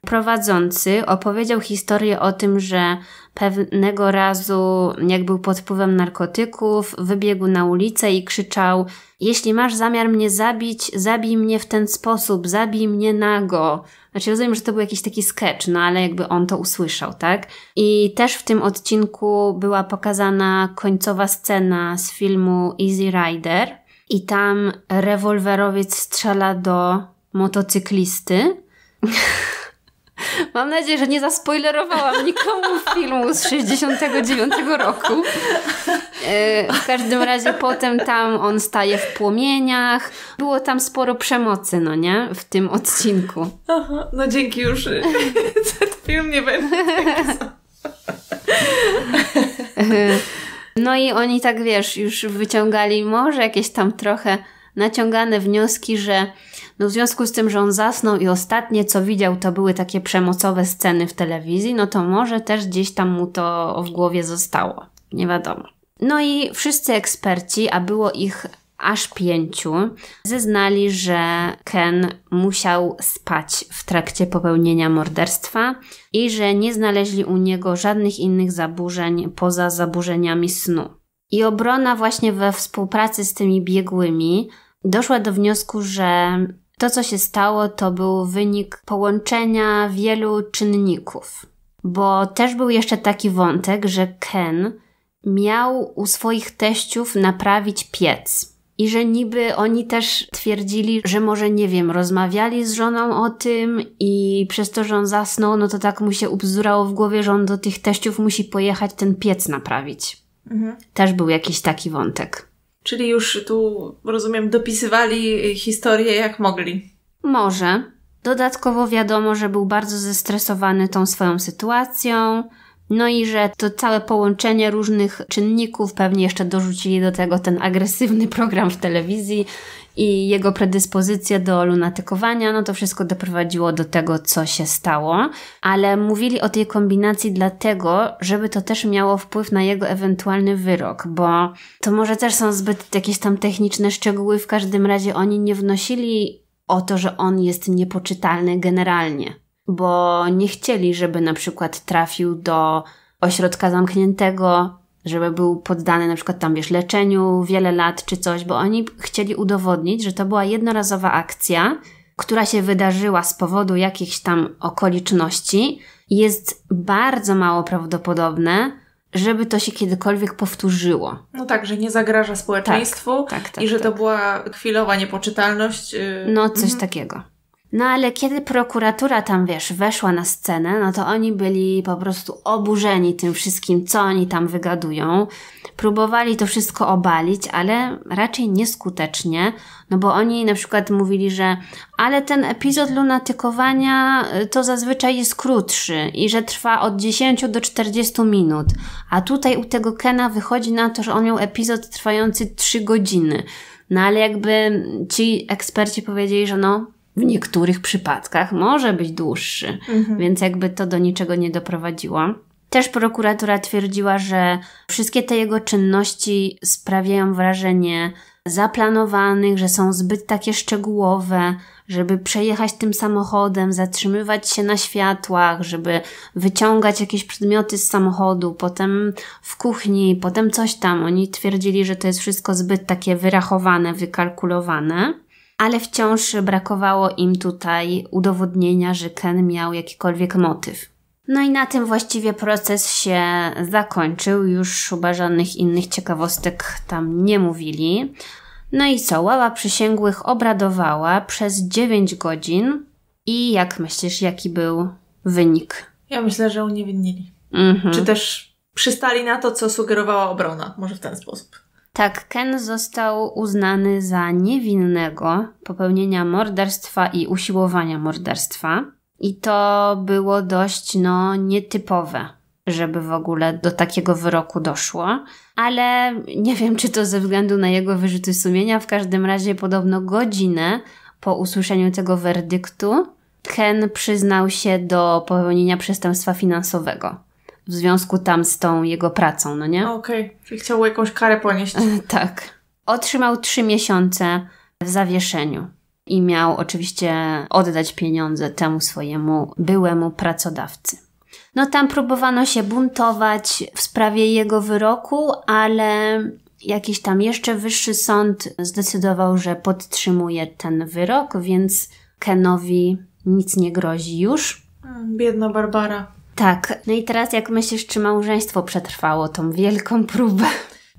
prowadzący opowiedział historię o tym, że pewnego razu, jak był pod wpływem narkotyków, wybiegł na ulicę i krzyczał: Jeśli masz zamiar mnie zabić, zabij mnie w ten sposób, zabij mnie nago. Znaczy rozumiem, że to był jakiś taki sketch, no ale jakby on to usłyszał, tak? I też w tym odcinku była pokazana końcowa scena z filmu Easy Rider i tam rewolwerowiec strzela do motocyklisty. Mam nadzieję, że nie zaspoilerowałam nikomu filmu z 69 roku. E, w każdym razie potem tam on staje w płomieniach. Było tam sporo przemocy, no nie? W tym odcinku. Aha, no dzięki już. Ten film nie będzie. No i oni tak, wiesz, już wyciągali może jakieś tam trochę naciągane wnioski, że no w związku z tym, że on zasnął i ostatnie co widział to były takie przemocowe sceny w telewizji, no to może też gdzieś tam mu to w głowie zostało. Nie wiadomo. No i wszyscy eksperci, a było ich aż pięciu, zeznali, że Ken musiał spać w trakcie popełnienia morderstwa i że nie znaleźli u niego żadnych innych zaburzeń poza zaburzeniami snu. I obrona właśnie we współpracy z tymi biegłymi doszła do wniosku, że to, co się stało, to był wynik połączenia wielu czynników. Bo też był jeszcze taki wątek, że Ken miał u swoich teściów naprawić piec. I że niby oni też twierdzili, że może nie wiem, rozmawiali z żoną o tym i przez to, że on zasnął, no to tak mu się ubzdurało w głowie, że on do tych teściów musi pojechać ten piec naprawić. Mhm. Też był jakiś taki wątek. Czyli już tu, rozumiem, dopisywali historię jak mogli. Może. Dodatkowo wiadomo, że był bardzo zestresowany tą swoją sytuacją, no i że to całe połączenie różnych czynników pewnie jeszcze dorzucili do tego ten agresywny program w telewizji i jego predyspozycje do lunatykowania, no to wszystko doprowadziło do tego, co się stało. Ale mówili o tej kombinacji dlatego, żeby to też miało wpływ na jego ewentualny wyrok, bo to może też są zbyt jakieś tam techniczne szczegóły, w każdym razie oni nie wnosili o to, że on jest niepoczytalny generalnie, bo nie chcieli, żeby na przykład trafił do ośrodka zamkniętego, żeby był poddany na przykład tam, wiesz, leczeniu wiele lat czy coś, bo oni chcieli udowodnić, że to była jednorazowa akcja, która się wydarzyła z powodu jakichś tam okoliczności, jest bardzo mało prawdopodobne, żeby to się kiedykolwiek powtórzyło. No tak, że nie zagraża społeczeństwu tak, tak, tak, i że to tak. była chwilowa niepoczytalność. Yy, no, coś mhm. takiego. No ale kiedy prokuratura tam, wiesz, weszła na scenę, no to oni byli po prostu oburzeni tym wszystkim, co oni tam wygadują. Próbowali to wszystko obalić, ale raczej nieskutecznie, no bo oni na przykład mówili, że ale ten epizod lunatykowania y, to zazwyczaj jest krótszy i że trwa od 10 do 40 minut, a tutaj u tego Kena wychodzi na to, że on miał epizod trwający 3 godziny. No ale jakby ci eksperci powiedzieli, że no w niektórych przypadkach może być dłuższy, mhm. więc jakby to do niczego nie doprowadziło. Też prokuratura twierdziła, że wszystkie te jego czynności sprawiają wrażenie zaplanowanych, że są zbyt takie szczegółowe, żeby przejechać tym samochodem, zatrzymywać się na światłach, żeby wyciągać jakieś przedmioty z samochodu, potem w kuchni, potem coś tam. Oni twierdzili, że to jest wszystko zbyt takie wyrachowane, wykalkulowane ale wciąż brakowało im tutaj udowodnienia, że Ken miał jakikolwiek motyw. No i na tym właściwie proces się zakończył, już chyba żadnych innych ciekawostek tam nie mówili. No i co, ława przysięgłych obradowała przez 9 godzin i jak myślisz, jaki był wynik? Ja myślę, że uniewinnili. Mhm. Czy też przystali na to, co sugerowała obrona, może w ten sposób. Tak, Ken został uznany za niewinnego popełnienia morderstwa i usiłowania morderstwa. I to było dość no, nietypowe, żeby w ogóle do takiego wyroku doszło. Ale nie wiem, czy to ze względu na jego wyrzuty sumienia. W każdym razie, podobno godzinę po usłyszeniu tego werdyktu, Ken przyznał się do popełnienia przestępstwa finansowego w związku tam z tą jego pracą, no nie? Okej, okay. czyli chciał jakąś karę ponieść. tak. Otrzymał trzy miesiące w zawieszeniu i miał oczywiście oddać pieniądze temu swojemu byłemu pracodawcy. No tam próbowano się buntować w sprawie jego wyroku, ale jakiś tam jeszcze wyższy sąd zdecydował, że podtrzymuje ten wyrok, więc Kenowi nic nie grozi już. Biedna Barbara. Tak. No i teraz jak myślisz, czy małżeństwo przetrwało tą wielką próbę?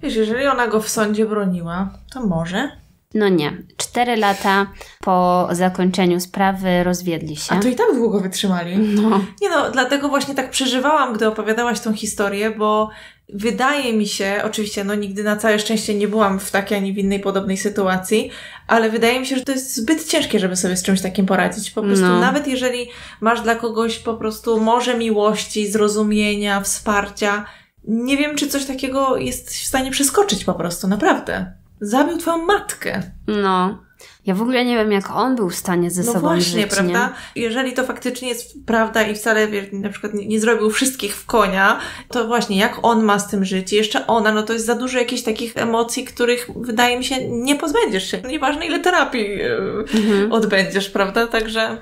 Wiesz, jeżeli ona go w sądzie broniła, to może. No nie. Cztery lata po zakończeniu sprawy rozwiedli się. A to i tak długo wytrzymali. No. Nie no, dlatego właśnie tak przeżywałam, gdy opowiadałaś tą historię, bo Wydaje mi się, oczywiście, no nigdy na całe szczęście nie byłam w takiej ani w innej podobnej sytuacji, ale wydaje mi się, że to jest zbyt ciężkie, żeby sobie z czymś takim poradzić. Po prostu, no. nawet jeżeli masz dla kogoś po prostu morze miłości, zrozumienia, wsparcia, nie wiem, czy coś takiego jest w stanie przeskoczyć po prostu, naprawdę. Zabił twoją matkę. No. Ja w ogóle nie wiem, jak on był w stanie ze no sobą właśnie, żyć, prawda? Nie? Jeżeli to faktycznie jest prawda i wcale na przykład nie, nie zrobił wszystkich w konia, to właśnie jak on ma z tym żyć? I jeszcze ona, no to jest za dużo jakichś takich emocji, których wydaje mi się nie pozbędziesz się. Nieważne ile terapii yy, mhm. odbędziesz, prawda? Także...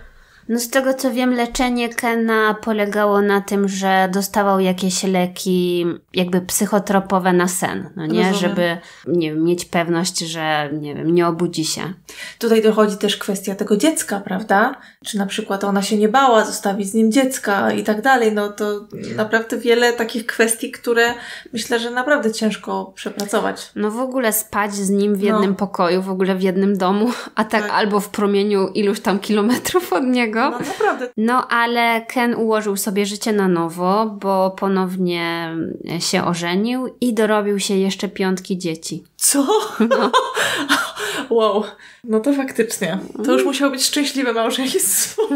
No z tego co wiem, leczenie Kena polegało na tym, że dostawał jakieś leki jakby psychotropowe na sen, no nie? Rozumiem. Żeby nie wiem, mieć pewność, że nie wiem, nie obudzi się. Tutaj dochodzi też kwestia tego dziecka, prawda? Czy na przykład ona się nie bała zostawić z nim dziecka i tak dalej. No to naprawdę wiele takich kwestii, które myślę, że naprawdę ciężko przepracować. No w ogóle spać z nim w jednym no. pokoju, w ogóle w jednym domu, a tak, tak albo w promieniu iluś tam kilometrów od niego tego. No naprawdę. No ale Ken ułożył sobie życie na nowo, bo ponownie się ożenił i dorobił się jeszcze piątki dzieci. Co? No. wow. No to faktycznie. To już musiało być szczęśliwe małżeństwo.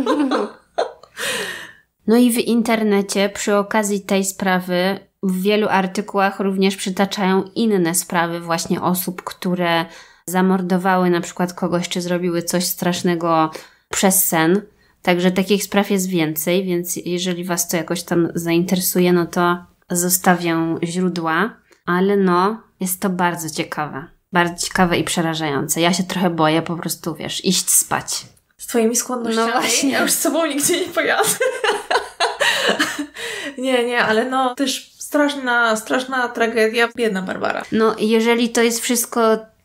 No i w internecie przy okazji tej sprawy w wielu artykułach również przytaczają inne sprawy właśnie osób, które zamordowały na przykład kogoś, czy zrobiły coś strasznego przez sen. Także takich spraw jest więcej, więc jeżeli Was to jakoś tam zainteresuje, no to zostawię źródła, ale no, jest to bardzo ciekawe. Bardzo ciekawe i przerażające. Ja się trochę boję po prostu, wiesz, iść spać. Z Twoimi skłonnościami? No właśnie. Ja już z sobą nigdzie nie pojadę. nie, nie, ale no też straszna, straszna tragedia. Biedna Barbara. No, jeżeli to jest wszystko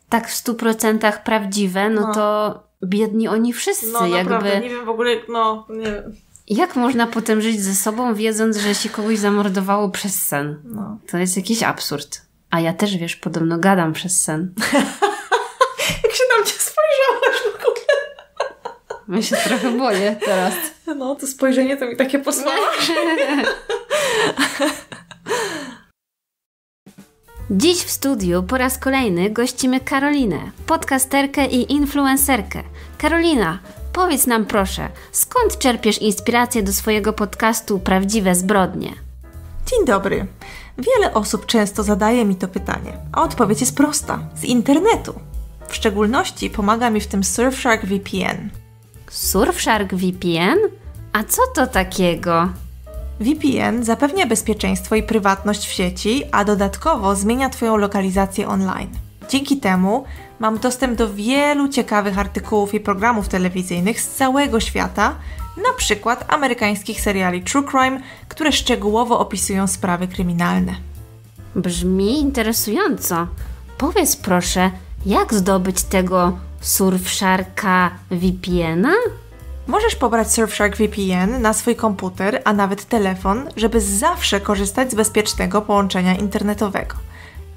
tak w stu procentach prawdziwe, no, no to biedni oni no, wszyscy. No jakby... naprawdę, nie wiem w ogóle, no nie Jak można potem żyć ze sobą, wiedząc, że się kogoś zamordowało przez sen? No. To jest jakiś absurd. A ja też, wiesz, podobno gadam przez sen. Jak się na mnie spojrzałaś w ogóle. My się trochę boję teraz. No, to spojrzenie to mi takie posłałaś. Dziś w studiu po raz kolejny gościmy Karolinę, podcasterkę i influencerkę. Karolina, powiedz nam proszę, skąd czerpiesz inspirację do swojego podcastu Prawdziwe Zbrodnie? Dzień dobry. Wiele osób często zadaje mi to pytanie, a odpowiedź jest prosta: z internetu. W szczególności pomaga mi w tym Surfshark VPN. Surfshark VPN? A co to takiego? VPN zapewnia bezpieczeństwo i prywatność w sieci, a dodatkowo zmienia Twoją lokalizację online. Dzięki temu mam dostęp do wielu ciekawych artykułów i programów telewizyjnych z całego świata, na przykład amerykańskich seriali True Crime, które szczegółowo opisują sprawy kryminalne. Brzmi interesująco. Powiedz proszę, jak zdobyć tego surfszarka VPN-a? Możesz pobrać Surfshark VPN na swój komputer, a nawet telefon, żeby zawsze korzystać z bezpiecznego połączenia internetowego.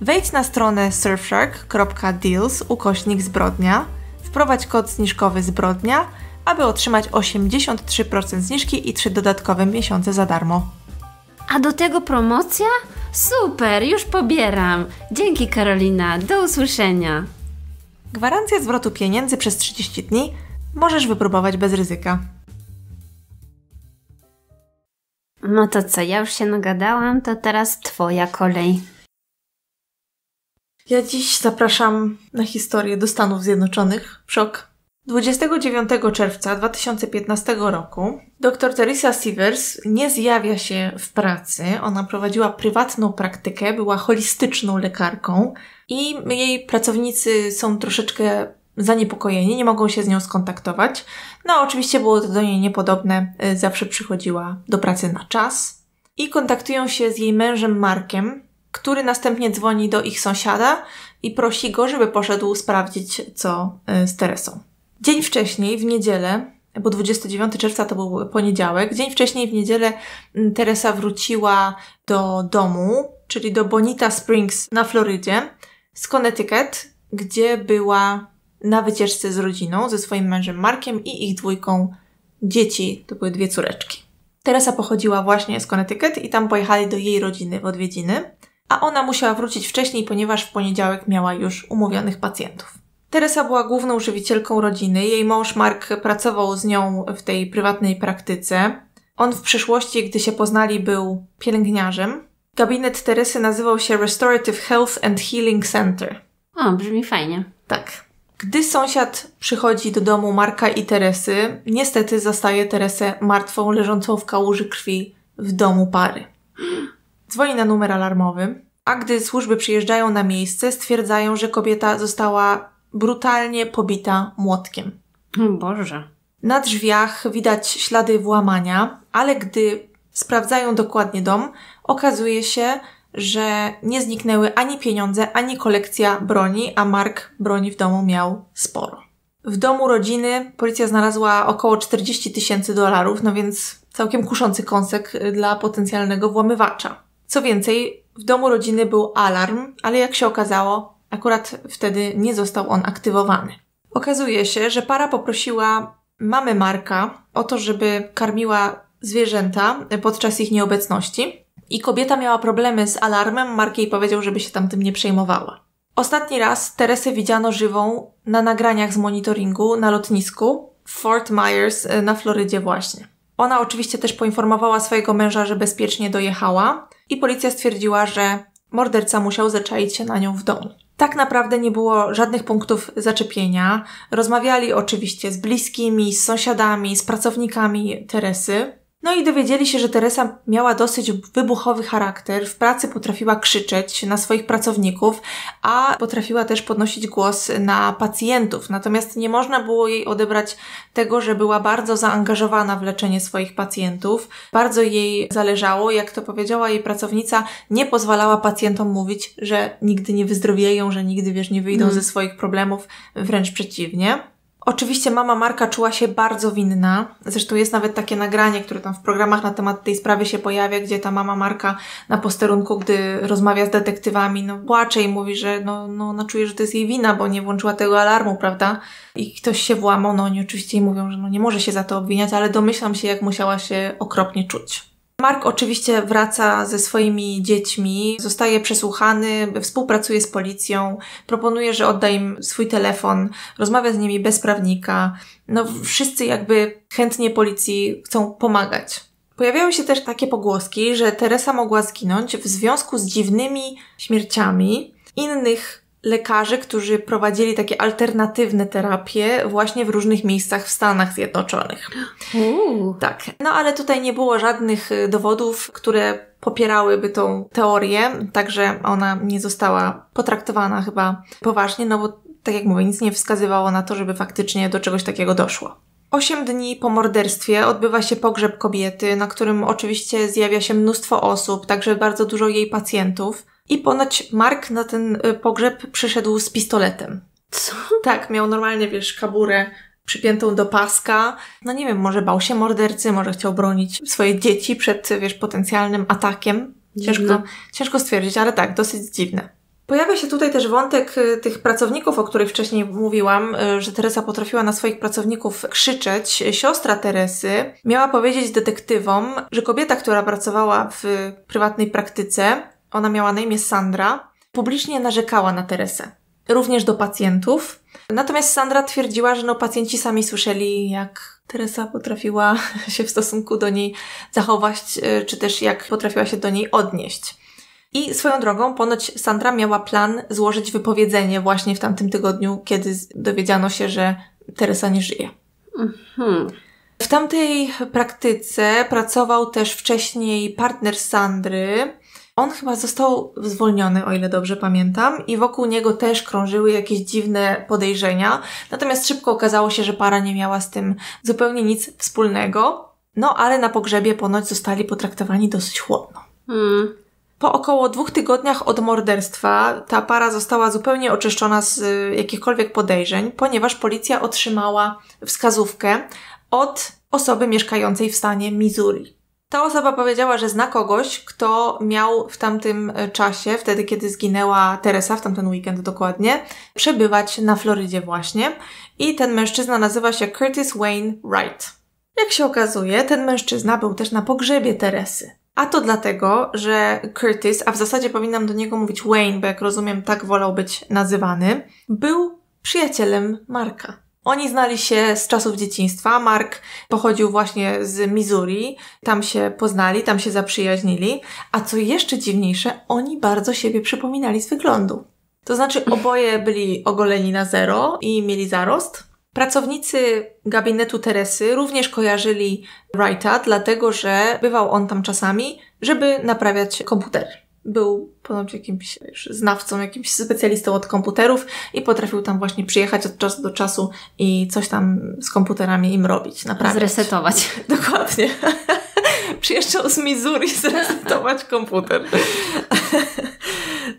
Wejdź na stronę surfshark.deals ukośnik zbrodnia, wprowadź kod zniżkowy zbrodnia, aby otrzymać 83% zniżki i 3 dodatkowe miesiące za darmo. A do tego promocja? Super, już pobieram. Dzięki Karolina, do usłyszenia. Gwarancja zwrotu pieniędzy przez 30 dni – Możesz wypróbować bez ryzyka. No to co, ja już się nagadałam, to teraz Twoja kolej. Ja dziś zapraszam na historię do Stanów Zjednoczonych. Szok. 29 czerwca 2015 roku dr Teresa Sievers nie zjawia się w pracy. Ona prowadziła prywatną praktykę, była holistyczną lekarką i jej pracownicy są troszeczkę zaniepokojeni, nie mogą się z nią skontaktować. No, oczywiście było to do niej niepodobne, y, zawsze przychodziła do pracy na czas. I kontaktują się z jej mężem Markiem, który następnie dzwoni do ich sąsiada i prosi go, żeby poszedł sprawdzić, co y, z Teresą. Dzień wcześniej, w niedzielę, bo 29 czerwca to był poniedziałek, dzień wcześniej, w niedzielę, mm, Teresa wróciła do domu, czyli do Bonita Springs na Florydzie z Connecticut, gdzie była na wycieczce z rodziną, ze swoim mężem Markiem i ich dwójką dzieci. To były dwie córeczki. Teresa pochodziła właśnie z Connecticut i tam pojechali do jej rodziny w odwiedziny, a ona musiała wrócić wcześniej, ponieważ w poniedziałek miała już umówionych pacjentów. Teresa była główną żywicielką rodziny, jej mąż Mark pracował z nią w tej prywatnej praktyce. On w przeszłości, gdy się poznali, był pielęgniarzem. Gabinet Teresy nazywał się Restorative Health and Healing Center. O, brzmi fajnie. Tak. Gdy sąsiad przychodzi do domu Marka i Teresy, niestety zastaje Teresę martwą, leżącą w kałuży krwi w domu pary. Dzwoni na numer alarmowy, a gdy służby przyjeżdżają na miejsce, stwierdzają, że kobieta została brutalnie pobita młotkiem. Hmm, Boże. Na drzwiach widać ślady włamania, ale gdy sprawdzają dokładnie dom, okazuje się, że nie zniknęły ani pieniądze, ani kolekcja broni, a Mark broni w domu miał sporo. W domu rodziny policja znalazła około 40 tysięcy dolarów, no więc całkiem kuszący kąsek y, dla potencjalnego włamywacza. Co więcej, w domu rodziny był alarm, ale jak się okazało, akurat wtedy nie został on aktywowany. Okazuje się, że para poprosiła mamy Marka o to, żeby karmiła zwierzęta podczas ich nieobecności, i kobieta miała problemy z alarmem, Mark jej powiedział, żeby się tam tym nie przejmowała. Ostatni raz Teresę widziano żywą na nagraniach z monitoringu na lotnisku w Fort Myers e, na Florydzie właśnie. Ona oczywiście też poinformowała swojego męża, że bezpiecznie dojechała i policja stwierdziła, że morderca musiał zaczaić się na nią w domu. Tak naprawdę nie było żadnych punktów zaczepienia. Rozmawiali oczywiście z bliskimi, z sąsiadami, z pracownikami Teresy. No i dowiedzieli się, że Teresa miała dosyć wybuchowy charakter, w pracy potrafiła krzyczeć na swoich pracowników, a potrafiła też podnosić głos na pacjentów. Natomiast nie można było jej odebrać tego, że była bardzo zaangażowana w leczenie swoich pacjentów. Bardzo jej zależało, jak to powiedziała jej pracownica, nie pozwalała pacjentom mówić, że nigdy nie wyzdrowieją, że nigdy wiesz, nie wyjdą mm. ze swoich problemów, wręcz przeciwnie. Oczywiście mama Marka czuła się bardzo winna. Zresztą jest nawet takie nagranie, które tam w programach na temat tej sprawy się pojawia, gdzie ta mama Marka na posterunku, gdy rozmawia z detektywami, no płacze i mówi, że no, no ona no, czuje, że to jest jej wina, bo nie włączyła tego alarmu, prawda? I ktoś się włamał, no oni oczywiście jej mówią, że no nie może się za to obwiniać, ale domyślam się, jak musiała się okropnie czuć. Mark oczywiście wraca ze swoimi dziećmi, zostaje przesłuchany, współpracuje z policją, proponuje, że odda im swój telefon, rozmawia z nimi bez prawnika. No, wszyscy jakby chętnie policji chcą pomagać. Pojawiały się też takie pogłoski, że Teresa mogła zginąć w związku z dziwnymi śmierciami innych lekarzy, którzy prowadzili takie alternatywne terapie właśnie w różnych miejscach w Stanach Zjednoczonych. Uuu. Tak. No ale tutaj nie było żadnych y, dowodów, które popierałyby tą teorię, także ona nie została potraktowana chyba poważnie, no bo tak jak mówię, nic nie wskazywało na to, żeby faktycznie do czegoś takiego doszło. Osiem dni po morderstwie odbywa się pogrzeb kobiety, na którym oczywiście zjawia się mnóstwo osób, także bardzo dużo jej pacjentów. I ponoć Mark na ten y, pogrzeb przyszedł z pistoletem. Co? Tak, miał normalnie, wiesz, kaburę przypiętą do paska. No nie wiem, może bał się mordercy, może chciał bronić swoje dzieci przed, wiesz, potencjalnym atakiem. Ciężko, ciężko stwierdzić, ale tak, dosyć dziwne. Pojawia się tutaj też wątek y, tych pracowników, o których wcześniej mówiłam, y, że Teresa potrafiła na swoich pracowników krzyczeć. Siostra Teresy miała powiedzieć detektywom, że kobieta, która pracowała w prywatnej praktyce, ona miała na imię Sandra, publicznie narzekała na Teresę, również do pacjentów. Natomiast Sandra twierdziła, że no pacjenci sami słyszeli, jak Teresa potrafiła się w stosunku do niej zachować, e, czy też jak potrafiła się do niej odnieść. I swoją drogą, ponoć Sandra miała plan złożyć wypowiedzenie właśnie w tamtym tygodniu, kiedy dowiedziano się, że Teresa nie żyje. Mhm. W tamtej praktyce pracował też wcześniej partner Sandry, on chyba został zwolniony, o ile dobrze pamiętam, i wokół niego też krążyły jakieś dziwne podejrzenia. Natomiast szybko okazało się, że para nie miała z tym zupełnie nic wspólnego. No ale na pogrzebie ponoć zostali potraktowani dosyć chłodno. Hmm. Po około dwóch tygodniach od morderstwa ta para została zupełnie oczyszczona z y, jakichkolwiek podejrzeń, ponieważ policja otrzymała wskazówkę od osoby mieszkającej w stanie Missouri. Ta osoba powiedziała, że zna kogoś, kto miał w tamtym e, czasie, wtedy kiedy zginęła Teresa, w tamten weekend dokładnie, przebywać na Florydzie właśnie. I ten mężczyzna nazywa się Curtis Wayne Wright. Jak się okazuje, ten mężczyzna był też na pogrzebie Teresy. A to dlatego, że Curtis, a w zasadzie powinnam do niego mówić Wayne, bo jak rozumiem, tak wolał być nazywany, był przyjacielem Marka. Oni znali się z czasów dzieciństwa. Mark pochodził właśnie z Missouri. Tam się poznali, tam się zaprzyjaźnili. A co jeszcze dziwniejsze, oni bardzo siebie przypominali z wyglądu. To znaczy oboje byli ogoleni na zero i mieli zarost. Pracownicy gabinetu Teresy również kojarzyli Wrighta, dlatego że bywał on tam czasami, żeby naprawiać komputer był ponoć jakimś znawcą, jakimś specjalistą od komputerów i potrafił tam właśnie przyjechać od czasu do czasu i coś tam z komputerami im robić, naprawdę. Zresetować. Dokładnie. Przyjeżdżał z Missouri zresetować komputer.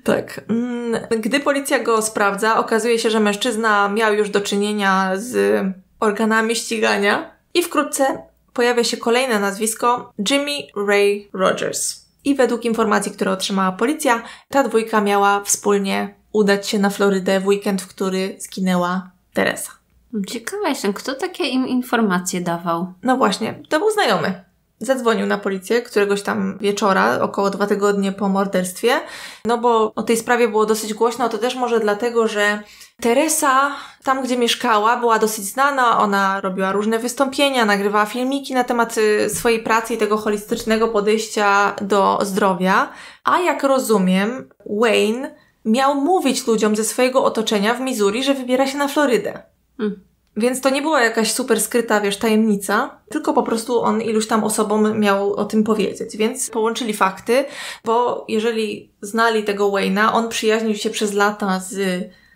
tak. Mm, gdy policja go sprawdza, okazuje się, że mężczyzna miał już do czynienia z organami ścigania i wkrótce pojawia się kolejne nazwisko Jimmy Ray Rogers. I według informacji, które otrzymała policja, ta dwójka miała wspólnie udać się na Florydę w weekend, w który zginęła Teresa. Ciekawa jestem, kto takie im informacje dawał? No właśnie, to był znajomy. Zadzwonił na policję któregoś tam wieczora, około dwa tygodnie po morderstwie, no bo o tej sprawie było dosyć głośno, to też może dlatego, że Teresa, tam gdzie mieszkała, była dosyć znana. Ona robiła różne wystąpienia, nagrywała filmiki na temat y, swojej pracy i tego holistycznego podejścia do zdrowia. A jak rozumiem, Wayne miał mówić ludziom ze swojego otoczenia w Missouri, że wybiera się na Florydę. Hmm. Więc to nie była jakaś super skryta, wiesz, tajemnica, tylko po prostu on iluś tam osobom miał o tym powiedzieć. Więc połączyli fakty, bo jeżeli znali tego Wayna, on przyjaźnił się przez lata z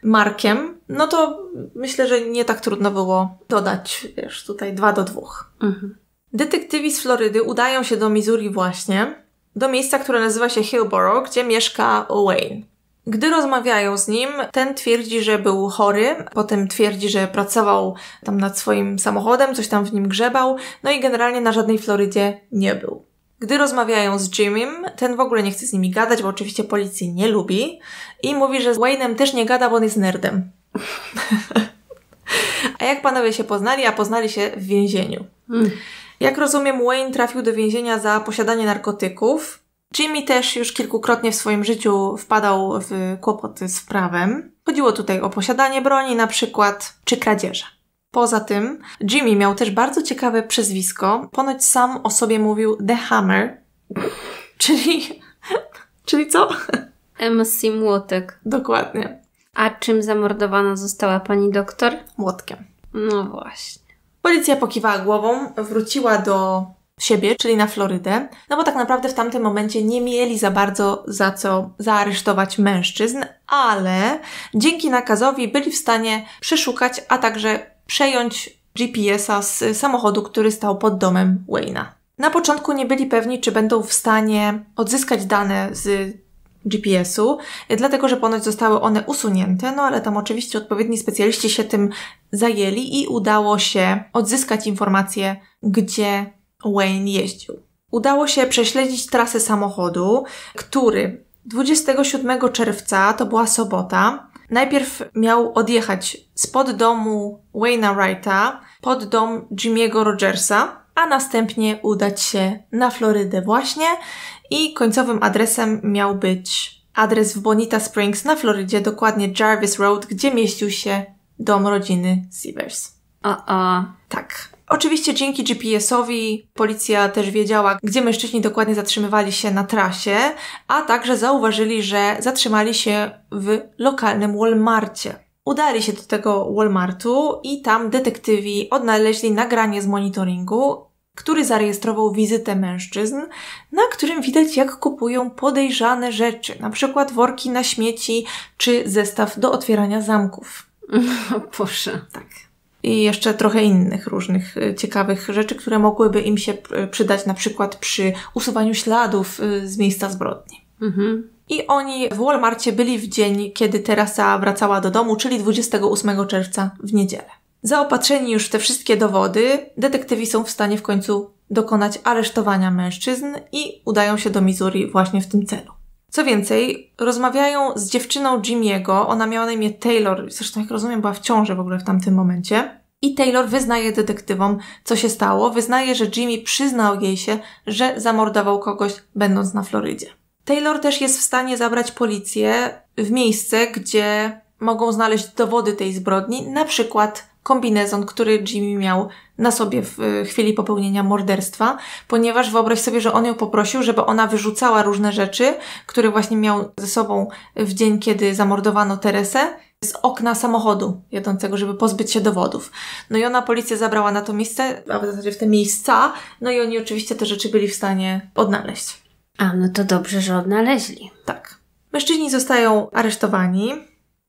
Markiem, no to myślę, że nie tak trudno było dodać, wiesz, tutaj dwa do dwóch. Mhm. Detektywi z Florydy udają się do Missouri właśnie, do miejsca, które nazywa się Hillborough, gdzie mieszka Wayne. Gdy rozmawiają z nim, ten twierdzi, że był chory, potem twierdzi, że pracował tam nad swoim samochodem, coś tam w nim grzebał, no i generalnie na żadnej Florydzie nie był. Gdy rozmawiają z Jimim, ten w ogóle nie chce z nimi gadać, bo oczywiście policji nie lubi i mówi, że z Wayne'em też nie gada, bo on jest nerdem. a jak panowie się poznali? A poznali się w więzieniu. Hmm. Jak rozumiem, Wayne trafił do więzienia za posiadanie narkotyków. Jimmy też już kilkukrotnie w swoim życiu wpadał w kłopoty z prawem. Chodziło tutaj o posiadanie broni na przykład, czy kradzieże. Poza tym Jimmy miał też bardzo ciekawe przezwisko. Ponoć sam o sobie mówił The Hammer, czyli... czyli co? MC Młotek. Dokładnie. A czym zamordowana została pani doktor? Młotkiem. No właśnie. Policja pokiwała głową, wróciła do siebie, czyli na Florydę, no bo tak naprawdę w tamtym momencie nie mieli za bardzo za co zaaresztować mężczyzn, ale dzięki nakazowi byli w stanie przeszukać, a także przejąć GPS-a z samochodu, który stał pod domem Wayna. Na początku nie byli pewni, czy będą w stanie odzyskać dane z GPS-u, dlatego że ponoć zostały one usunięte, no ale tam oczywiście odpowiedni specjaliści się tym zajęli i udało się odzyskać informacje, gdzie Wayne jeździł. Udało się prześledzić trasę samochodu, który 27 czerwca, to była sobota, Najpierw miał odjechać spod domu Wayne'a Wrighta pod dom Jimmy'ego Rogersa, a następnie udać się na Florydę właśnie i końcowym adresem miał być adres w Bonita Springs na Florydzie, dokładnie Jarvis Road, gdzie mieścił się dom rodziny Seavers. A, a. Tak. Oczywiście dzięki GPS-owi policja też wiedziała, gdzie mężczyźni dokładnie zatrzymywali się na trasie, a także zauważyli, że zatrzymali się w lokalnym Walmartie. Udali się do tego Walmartu i tam detektywi odnaleźli nagranie z monitoringu, który zarejestrował wizytę mężczyzn, na którym widać jak kupują podejrzane rzeczy, na przykład worki na śmieci czy zestaw do otwierania zamków. O Tak i jeszcze trochę innych różnych y, ciekawych rzeczy, które mogłyby im się y, przydać na przykład przy usuwaniu śladów y, z miejsca zbrodni. Mhm. I oni w Walmartie byli w dzień, kiedy Teresa wracała do domu, czyli 28 czerwca w niedzielę. Zaopatrzeni już w te wszystkie dowody, detektywi są w stanie w końcu dokonać aresztowania mężczyzn i udają się do Missouri właśnie w tym celu. Co więcej, rozmawiają z dziewczyną Jimiego, ona miała na imię Taylor, zresztą jak rozumiem była w ciąży w ogóle w tamtym momencie. I Taylor wyznaje detektywom, co się stało, wyznaje, że Jimmy przyznał jej się, że zamordował kogoś będąc na Florydzie. Taylor też jest w stanie zabrać policję w miejsce, gdzie mogą znaleźć dowody tej zbrodni, na przykład kombinezon, który Jimmy miał na sobie w e, chwili popełnienia morderstwa, ponieważ wyobraź sobie, że on ją poprosił, żeby ona wyrzucała różne rzeczy, które właśnie miał ze sobą w dzień, kiedy zamordowano Teresę, z okna samochodu jadącego, żeby pozbyć się dowodów. No i ona policję zabrała na to miejsce, a w zasadzie w te miejsca, no i oni oczywiście te rzeczy byli w stanie odnaleźć. A, no to dobrze, że odnaleźli. Tak. Mężczyźni zostają aresztowani,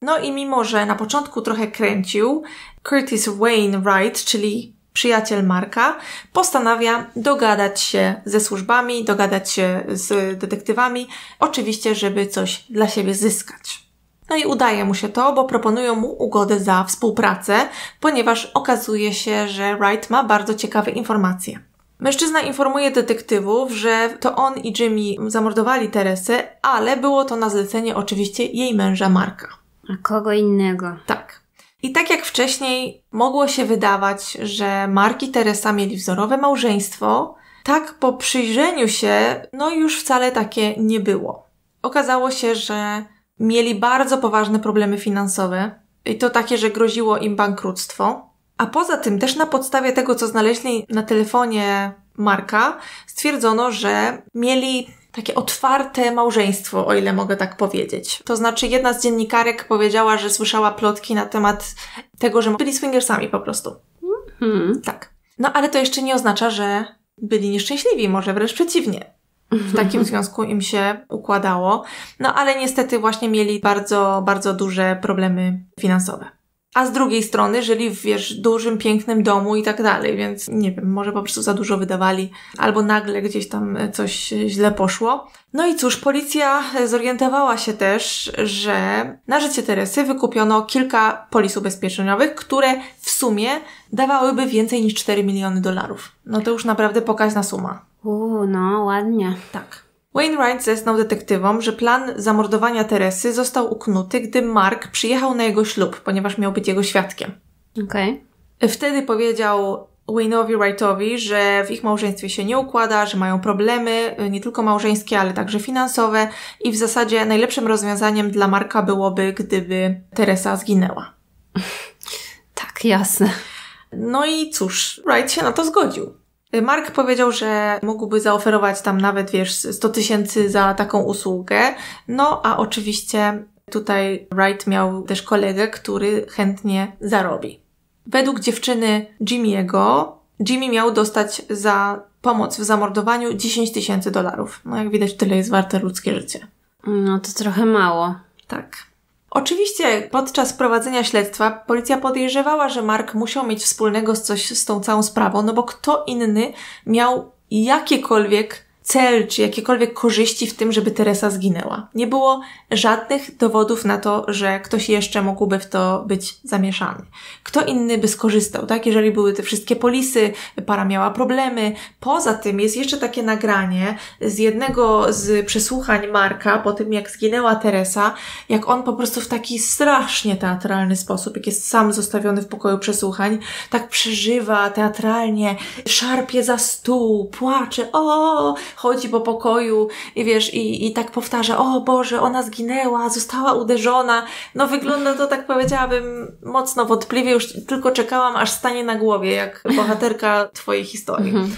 no i mimo, że na początku trochę kręcił, Curtis Wainwright, czyli przyjaciel Marka, postanawia dogadać się ze służbami, dogadać się z detektywami, oczywiście, żeby coś dla siebie zyskać. No i udaje mu się to, bo proponują mu ugodę za współpracę, ponieważ okazuje się, że Wright ma bardzo ciekawe informacje. Mężczyzna informuje detektywów, że to on i Jimmy zamordowali Teresę, ale było to na zlecenie oczywiście jej męża Marka. A kogo innego. Tak. I tak jak wcześniej mogło się wydawać, że Mark i Teresa mieli wzorowe małżeństwo, tak po przyjrzeniu się, no już wcale takie nie było. Okazało się, że mieli bardzo poważne problemy finansowe i to takie, że groziło im bankructwo. A poza tym, też na podstawie tego, co znaleźli na telefonie Marka, stwierdzono, że mieli takie otwarte małżeństwo, o ile mogę tak powiedzieć. To znaczy, jedna z dziennikarek powiedziała, że słyszała plotki na temat tego, że byli swingersami po prostu. Hmm. Tak. No ale to jeszcze nie oznacza, że byli nieszczęśliwi, może wręcz przeciwnie. W takim mhm. związku im się układało. No ale niestety właśnie mieli bardzo, bardzo duże problemy finansowe a z drugiej strony żyli w, wiesz, dużym, pięknym domu i tak dalej, więc nie wiem, może po prostu za dużo wydawali, albo nagle gdzieś tam e, coś źle poszło. No i cóż, policja e, zorientowała się też, że na życie Teresy wykupiono kilka polis ubezpieczeniowych, które w sumie dawałyby więcej niż 4 miliony dolarów. No to już naprawdę pokaźna suma. Uuu, no ładnie. Tak. Wainwright zeznał detektywom, że plan zamordowania Teresy został uknuty, gdy Mark przyjechał na jego ślub, ponieważ miał być jego świadkiem. Okej. Okay. Wtedy powiedział Wayne'owi Wrightowi, że w ich małżeństwie się nie układa, że mają problemy, y, nie tylko małżeńskie, ale także finansowe i w zasadzie najlepszym rozwiązaniem dla Marka byłoby, gdyby Teresa zginęła. tak, jasne. No i cóż, Wright się na to zgodził. Mark powiedział, że mógłby zaoferować tam nawet, wiesz, 100 tysięcy za taką usługę. No, a oczywiście tutaj Wright miał też kolegę, który chętnie zarobi. Według dziewczyny Jimmy'ego, Jimmy miał dostać za pomoc w zamordowaniu 10 tysięcy dolarów. No, jak widać, tyle jest warte ludzkie życie. No, to trochę mało. Tak. Oczywiście podczas prowadzenia śledztwa policja podejrzewała, że Mark musiał mieć wspólnego z coś z tą całą sprawą, no bo kto inny miał jakiekolwiek cel czy jakiekolwiek korzyści w tym, żeby Teresa zginęła. Nie było żadnych dowodów na to, że ktoś jeszcze mógłby w to być zamieszany. Kto inny by skorzystał, tak? Jeżeli były te wszystkie polisy, para miała problemy. Poza tym jest jeszcze takie nagranie z jednego z przesłuchań Marka po tym, jak zginęła Teresa, jak on po prostu w taki strasznie teatralny sposób, jak jest sam zostawiony w pokoju przesłuchań, tak przeżywa teatralnie, szarpie za stół, płacze, o, chodzi po pokoju i wiesz, i, i tak powtarza, o Boże, ona zginęła, została uderzona. No wygląda to, tak powiedziałabym, mocno wątpliwie, już tylko czekałam, aż stanie na głowie, jak bohaterka twojej historii. Mhm.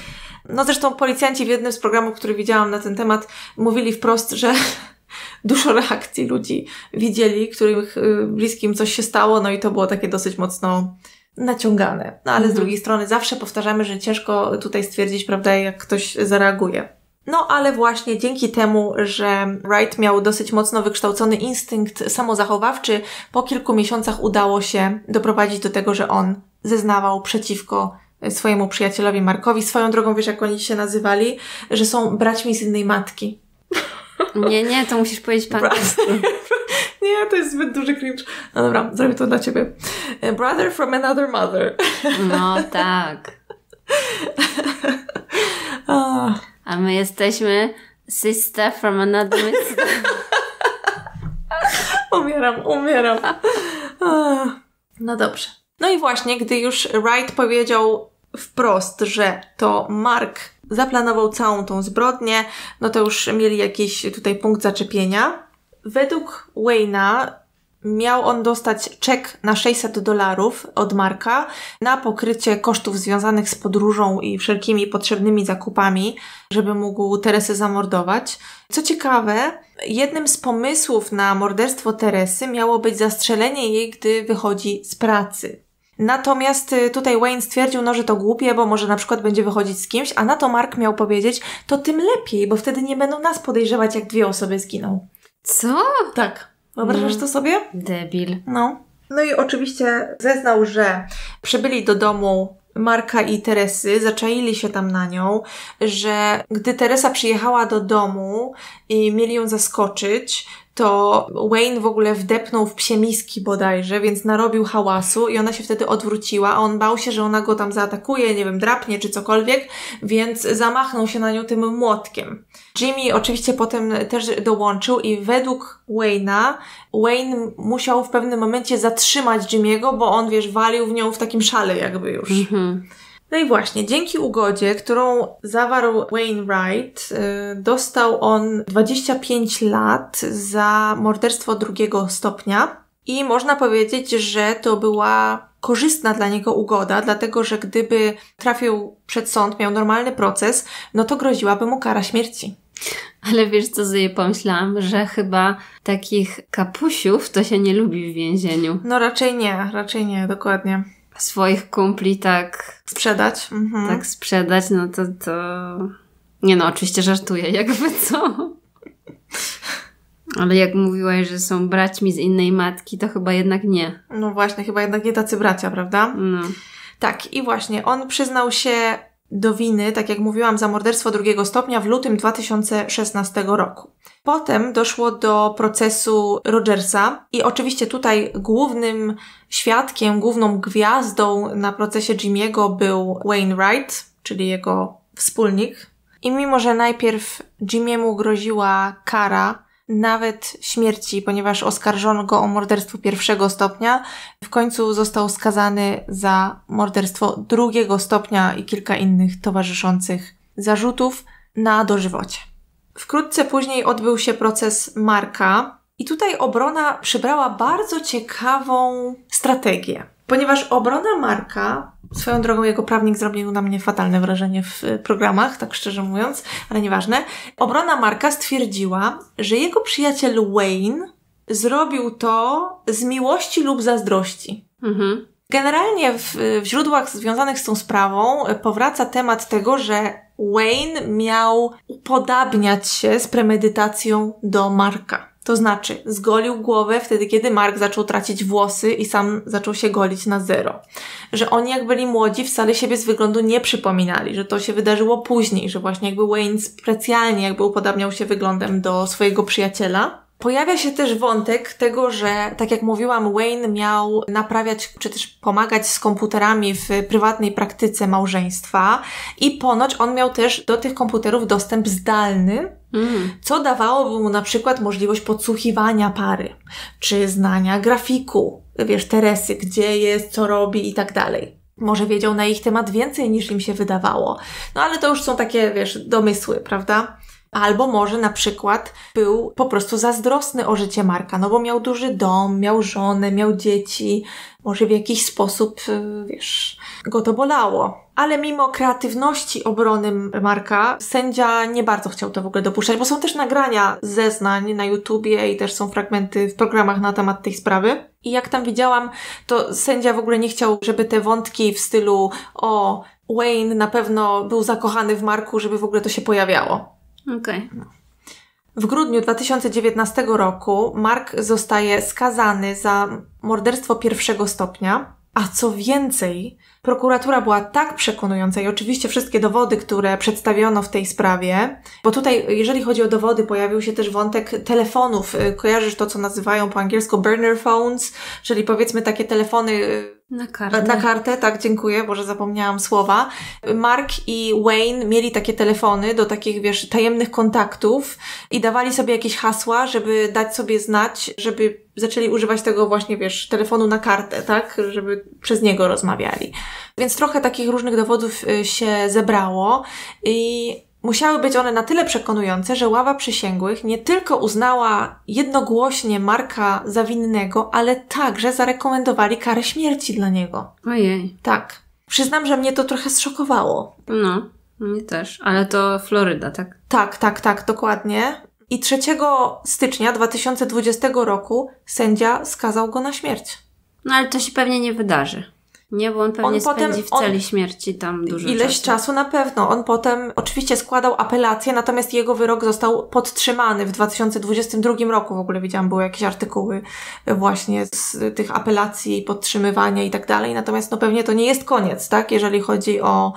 No zresztą policjanci w jednym z programów, który widziałam na ten temat, mówili wprost, że dużo reakcji ludzi widzieli, których y, bliskim coś się stało, no i to było takie dosyć mocno naciągane. No ale mhm. z drugiej strony zawsze powtarzamy, że ciężko tutaj stwierdzić, prawda, jak ktoś zareaguje. No ale właśnie dzięki temu, że Wright miał dosyć mocno wykształcony instynkt samozachowawczy, po kilku miesiącach udało się doprowadzić do tego, że on zeznawał przeciwko swojemu przyjacielowi Markowi. Swoją drogą, wiesz jak oni się nazywali? Że są braćmi z innej matki. Nie, nie, to musisz powiedzieć po Nie, to jest zbyt duży cringe. No dobra, zrobię to dla ciebie. E, brother from another mother. No tak. oh. a my jesteśmy sister from another umieram, umieram. No dobrze. No i właśnie, gdy już Wright powiedział wprost, że to Mark zaplanował całą tą zbrodnię, no to już mieli jakiś tutaj punkt zaczepienia. Według Wayna Miał on dostać czek na 600 dolarów od Marka na pokrycie kosztów związanych z podróżą i wszelkimi potrzebnymi zakupami, żeby mógł Teresę zamordować. Co ciekawe, jednym z pomysłów na morderstwo Teresy miało być zastrzelenie jej, gdy wychodzi z pracy. Natomiast y, tutaj Wayne stwierdził, no, że to głupie, bo może na przykład będzie wychodzić z kimś, a na to Mark miał powiedzieć, to tym lepiej, bo wtedy nie będą nas podejrzewać, jak dwie osoby zginą. Co? Tak. Wyobrażasz mm. to sobie? Debil. No. No i oczywiście zeznał, że przybyli do domu Marka i Teresy, zaczaili się tam na nią, że gdy Teresa przyjechała do domu i mieli ją zaskoczyć, to Wayne w ogóle wdepnął w psie miski bodajże, więc narobił hałasu i ona się wtedy odwróciła, a on bał się, że ona go tam zaatakuje, nie wiem, drapnie czy cokolwiek, więc zamachnął się na nią tym młotkiem. Jimmy oczywiście potem też dołączył i według Wayne'a Wayne musiał w pewnym momencie zatrzymać Jimmy'ego, bo on, wiesz, walił w nią w takim szale jakby już. Mhm. No i właśnie, dzięki ugodzie, którą zawarł Wainwright, y, dostał on 25 lat za morderstwo drugiego stopnia. I można powiedzieć, że to była korzystna dla niego ugoda, dlatego że gdyby trafił przed sąd, miał normalny proces, no to groziłaby mu kara śmierci. Ale wiesz, co sobie pomyślałam, że chyba takich kapusiów to się nie lubi w więzieniu. No raczej nie, raczej nie, dokładnie swoich kumpli tak... Sprzedać. Mhm. Tak sprzedać, no to, to... Nie no, oczywiście żartuję, jakby co. Ale jak mówiłaś, że są braćmi z innej matki, to chyba jednak nie. No właśnie, chyba jednak nie tacy bracia, prawda? No. Tak, i właśnie on przyznał się do winy, tak jak mówiłam, za morderstwo drugiego stopnia w lutym 2016 roku. Potem doszło do procesu Rogersa i oczywiście tutaj głównym świadkiem, główną gwiazdą na procesie Jimiego był Wayne Wright, czyli jego wspólnik. I mimo, że najpierw Jimiemu groziła kara, nawet śmierci, ponieważ oskarżono go o morderstwo pierwszego stopnia, w końcu został skazany za morderstwo drugiego stopnia i kilka innych towarzyszących zarzutów na dożywocie. Wkrótce później odbył się proces Marka, i tutaj obrona przybrała bardzo ciekawą strategię, ponieważ obrona Marka, swoją drogą jego prawnik zrobił na mnie fatalne wrażenie w y, programach, tak szczerze mówiąc, ale nieważne. Obrona Marka stwierdziła, że jego przyjaciel Wayne zrobił to z miłości lub zazdrości. Mhm. Generalnie w, w źródłach związanych z tą sprawą y, powraca temat tego, że Wayne miał upodabniać się z premedytacją do Marka. To znaczy, zgolił głowę wtedy, kiedy Mark zaczął tracić włosy i sam zaczął się golić na zero. Że oni, jak byli młodzi, wcale siebie z wyglądu nie przypominali, że to się wydarzyło później, że właśnie jakby Wayne specjalnie jakby upodabniał się wyglądem do swojego przyjaciela. Pojawia się też wątek tego, że tak jak mówiłam, Wayne miał naprawiać czy też pomagać z komputerami w prywatnej praktyce małżeństwa i ponoć on miał też do tych komputerów dostęp zdalny, Mm. Co dawałoby mu na przykład możliwość podsłuchiwania pary, czy znania grafiku, wiesz, Teresy, gdzie jest, co robi i tak dalej. Może wiedział na ich temat więcej niż im się wydawało. No ale to już są takie, wiesz, domysły, prawda? Albo może na przykład był po prostu zazdrosny o życie Marka, no bo miał duży dom, miał żonę, miał dzieci, może w jakiś sposób, y, wiesz, go to bolało. Ale mimo kreatywności obrony Marka, sędzia nie bardzo chciał to w ogóle dopuszczać, bo są też nagrania zeznań na YouTubie i też są fragmenty w programach na temat tej sprawy. I jak tam widziałam, to sędzia w ogóle nie chciał, żeby te wątki w stylu o Wayne na pewno był zakochany w Marku, żeby w ogóle to się pojawiało. Okej. Okay. W grudniu 2019 roku Mark zostaje skazany za morderstwo pierwszego stopnia, a co więcej, prokuratura była tak przekonująca i oczywiście wszystkie dowody, które przedstawiono w tej sprawie, bo tutaj, jeżeli chodzi o dowody, pojawił się też wątek telefonów. Y, kojarzysz to, co nazywają po angielsku burner phones, czyli powiedzmy takie telefony y, na kartę. Na kartę, tak, dziękuję, Boże, zapomniałam słowa. Mark i Wayne mieli takie telefony do takich, wiesz, tajemnych kontaktów i dawali sobie jakieś hasła, żeby dać sobie znać, żeby zaczęli używać tego właśnie, wiesz, telefonu na kartę, tak, żeby przez niego rozmawiali. Więc trochę takich różnych dowodów y, się zebrało i Musiały być one na tyle przekonujące, że ława przysięgłych nie tylko uznała jednogłośnie Marka za winnego, ale także zarekomendowali karę śmierci dla niego. Ojej. Tak. Przyznam, że mnie to trochę zszokowało. No, mnie też. Ale to Floryda, tak? Tak, tak, tak, dokładnie. I 3 stycznia 2020 roku sędzia skazał go na śmierć. No ale to się pewnie nie wydarzy. Nie, bo on pewnie on spędzi potem, w celi śmierci tam dużo Ileś czasu. czasu na pewno. On potem oczywiście składał apelację, natomiast jego wyrok został podtrzymany w 2022 roku. W ogóle widziałam, były jakieś artykuły właśnie z tych apelacji, podtrzymywania i tak dalej. Natomiast no pewnie to nie jest koniec, tak? Jeżeli chodzi o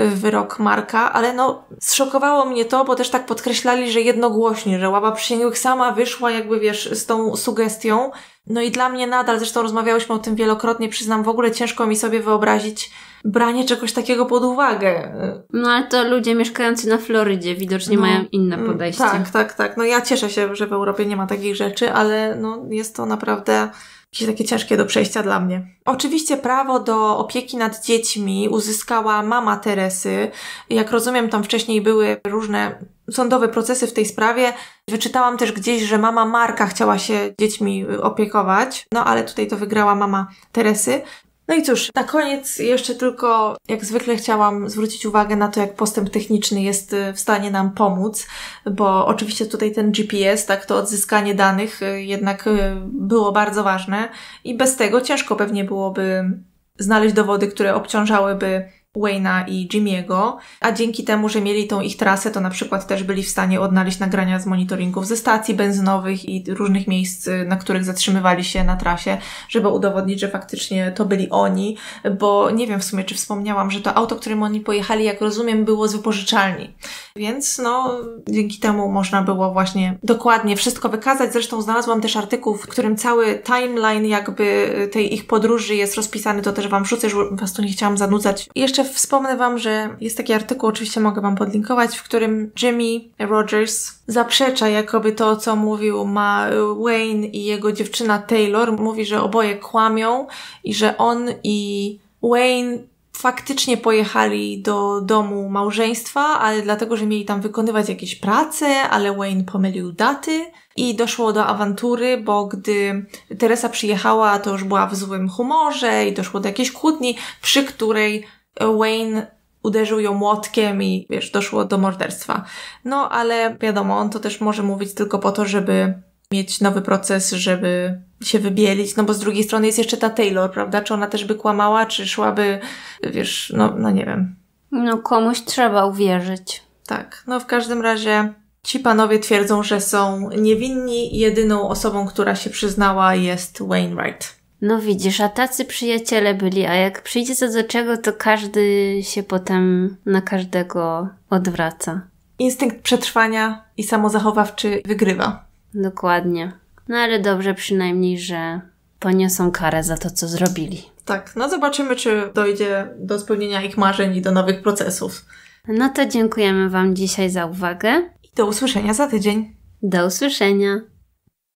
y, wyrok Marka, ale no zszokowało mnie to, bo też tak podkreślali, że jednogłośnie, że łaba przysięgłych sama wyszła jakby wiesz z tą sugestią, no i dla mnie nadal, zresztą rozmawiałyśmy o tym wielokrotnie, przyznam, w ogóle ciężko mi sobie wyobrazić branie czegoś takiego pod uwagę. No ale to ludzie mieszkający na Florydzie widocznie no, mają inne mm, podejście. Tak, tak, tak. No ja cieszę się, że w Europie nie ma takich rzeczy, ale no, jest to naprawdę jakieś takie ciężkie do przejścia dla mnie. Oczywiście prawo do opieki nad dziećmi uzyskała mama Teresy. Jak rozumiem, tam wcześniej były różne sądowe procesy w tej sprawie. Wyczytałam też gdzieś, że mama Marka chciała się dziećmi opiekować, no ale tutaj to wygrała mama Teresy. No i cóż, na koniec jeszcze tylko jak zwykle chciałam zwrócić uwagę na to, jak postęp techniczny jest y, w stanie nam pomóc, bo oczywiście tutaj ten GPS, tak to odzyskanie danych y, jednak y, było bardzo ważne i bez tego ciężko pewnie byłoby znaleźć dowody, które obciążałyby Wayna i Jimmy'ego, a dzięki temu, że mieli tą ich trasę, to na przykład też byli w stanie odnaleźć nagrania z monitoringów ze stacji benzynowych i różnych miejsc, na których zatrzymywali się na trasie, żeby udowodnić, że faktycznie to byli oni, bo nie wiem w sumie, czy wspomniałam, że to auto, którym oni pojechali, jak rozumiem, było z wypożyczalni. Więc no, dzięki temu można było właśnie dokładnie wszystko wykazać. Zresztą znalazłam też artykuł, w którym cały timeline jakby tej ich podróży jest rozpisany, to też Wam wrzucę, żebym Was tu nie chciałam zanudzać. I jeszcze jeszcze wspomnę Wam, że jest taki artykuł, oczywiście mogę Wam podlinkować, w którym Jimmy Rogers zaprzecza jakoby to, co mówił ma Wayne i jego dziewczyna Taylor. Mówi, że oboje kłamią i że on i Wayne faktycznie pojechali do domu małżeństwa, ale dlatego, że mieli tam wykonywać jakieś prace, ale Wayne pomylił daty i doszło do awantury, bo gdy Teresa przyjechała, to już była w złym humorze i doszło do jakiejś kłótni, przy której Wayne uderzył ją młotkiem i wiesz, doszło do morderstwa. No ale wiadomo, on to też może mówić tylko po to, żeby mieć nowy proces, żeby się wybielić, no bo z drugiej strony jest jeszcze ta Taylor, prawda? Czy ona też by kłamała, czy szłaby, wiesz, no, no nie wiem. No komuś trzeba uwierzyć. Tak, no w każdym razie ci panowie twierdzą, że są niewinni. Jedyną osobą, która się przyznała jest Wainwright. No widzisz, a tacy przyjaciele byli, a jak przyjdzie co do czego, to każdy się potem na każdego odwraca. Instynkt przetrwania i samozachowawczy wygrywa. Dokładnie. No ale dobrze przynajmniej, że poniosą karę za to, co zrobili. Tak, no zobaczymy, czy dojdzie do spełnienia ich marzeń i do nowych procesów. No to dziękujemy Wam dzisiaj za uwagę. I do usłyszenia za tydzień. Do usłyszenia.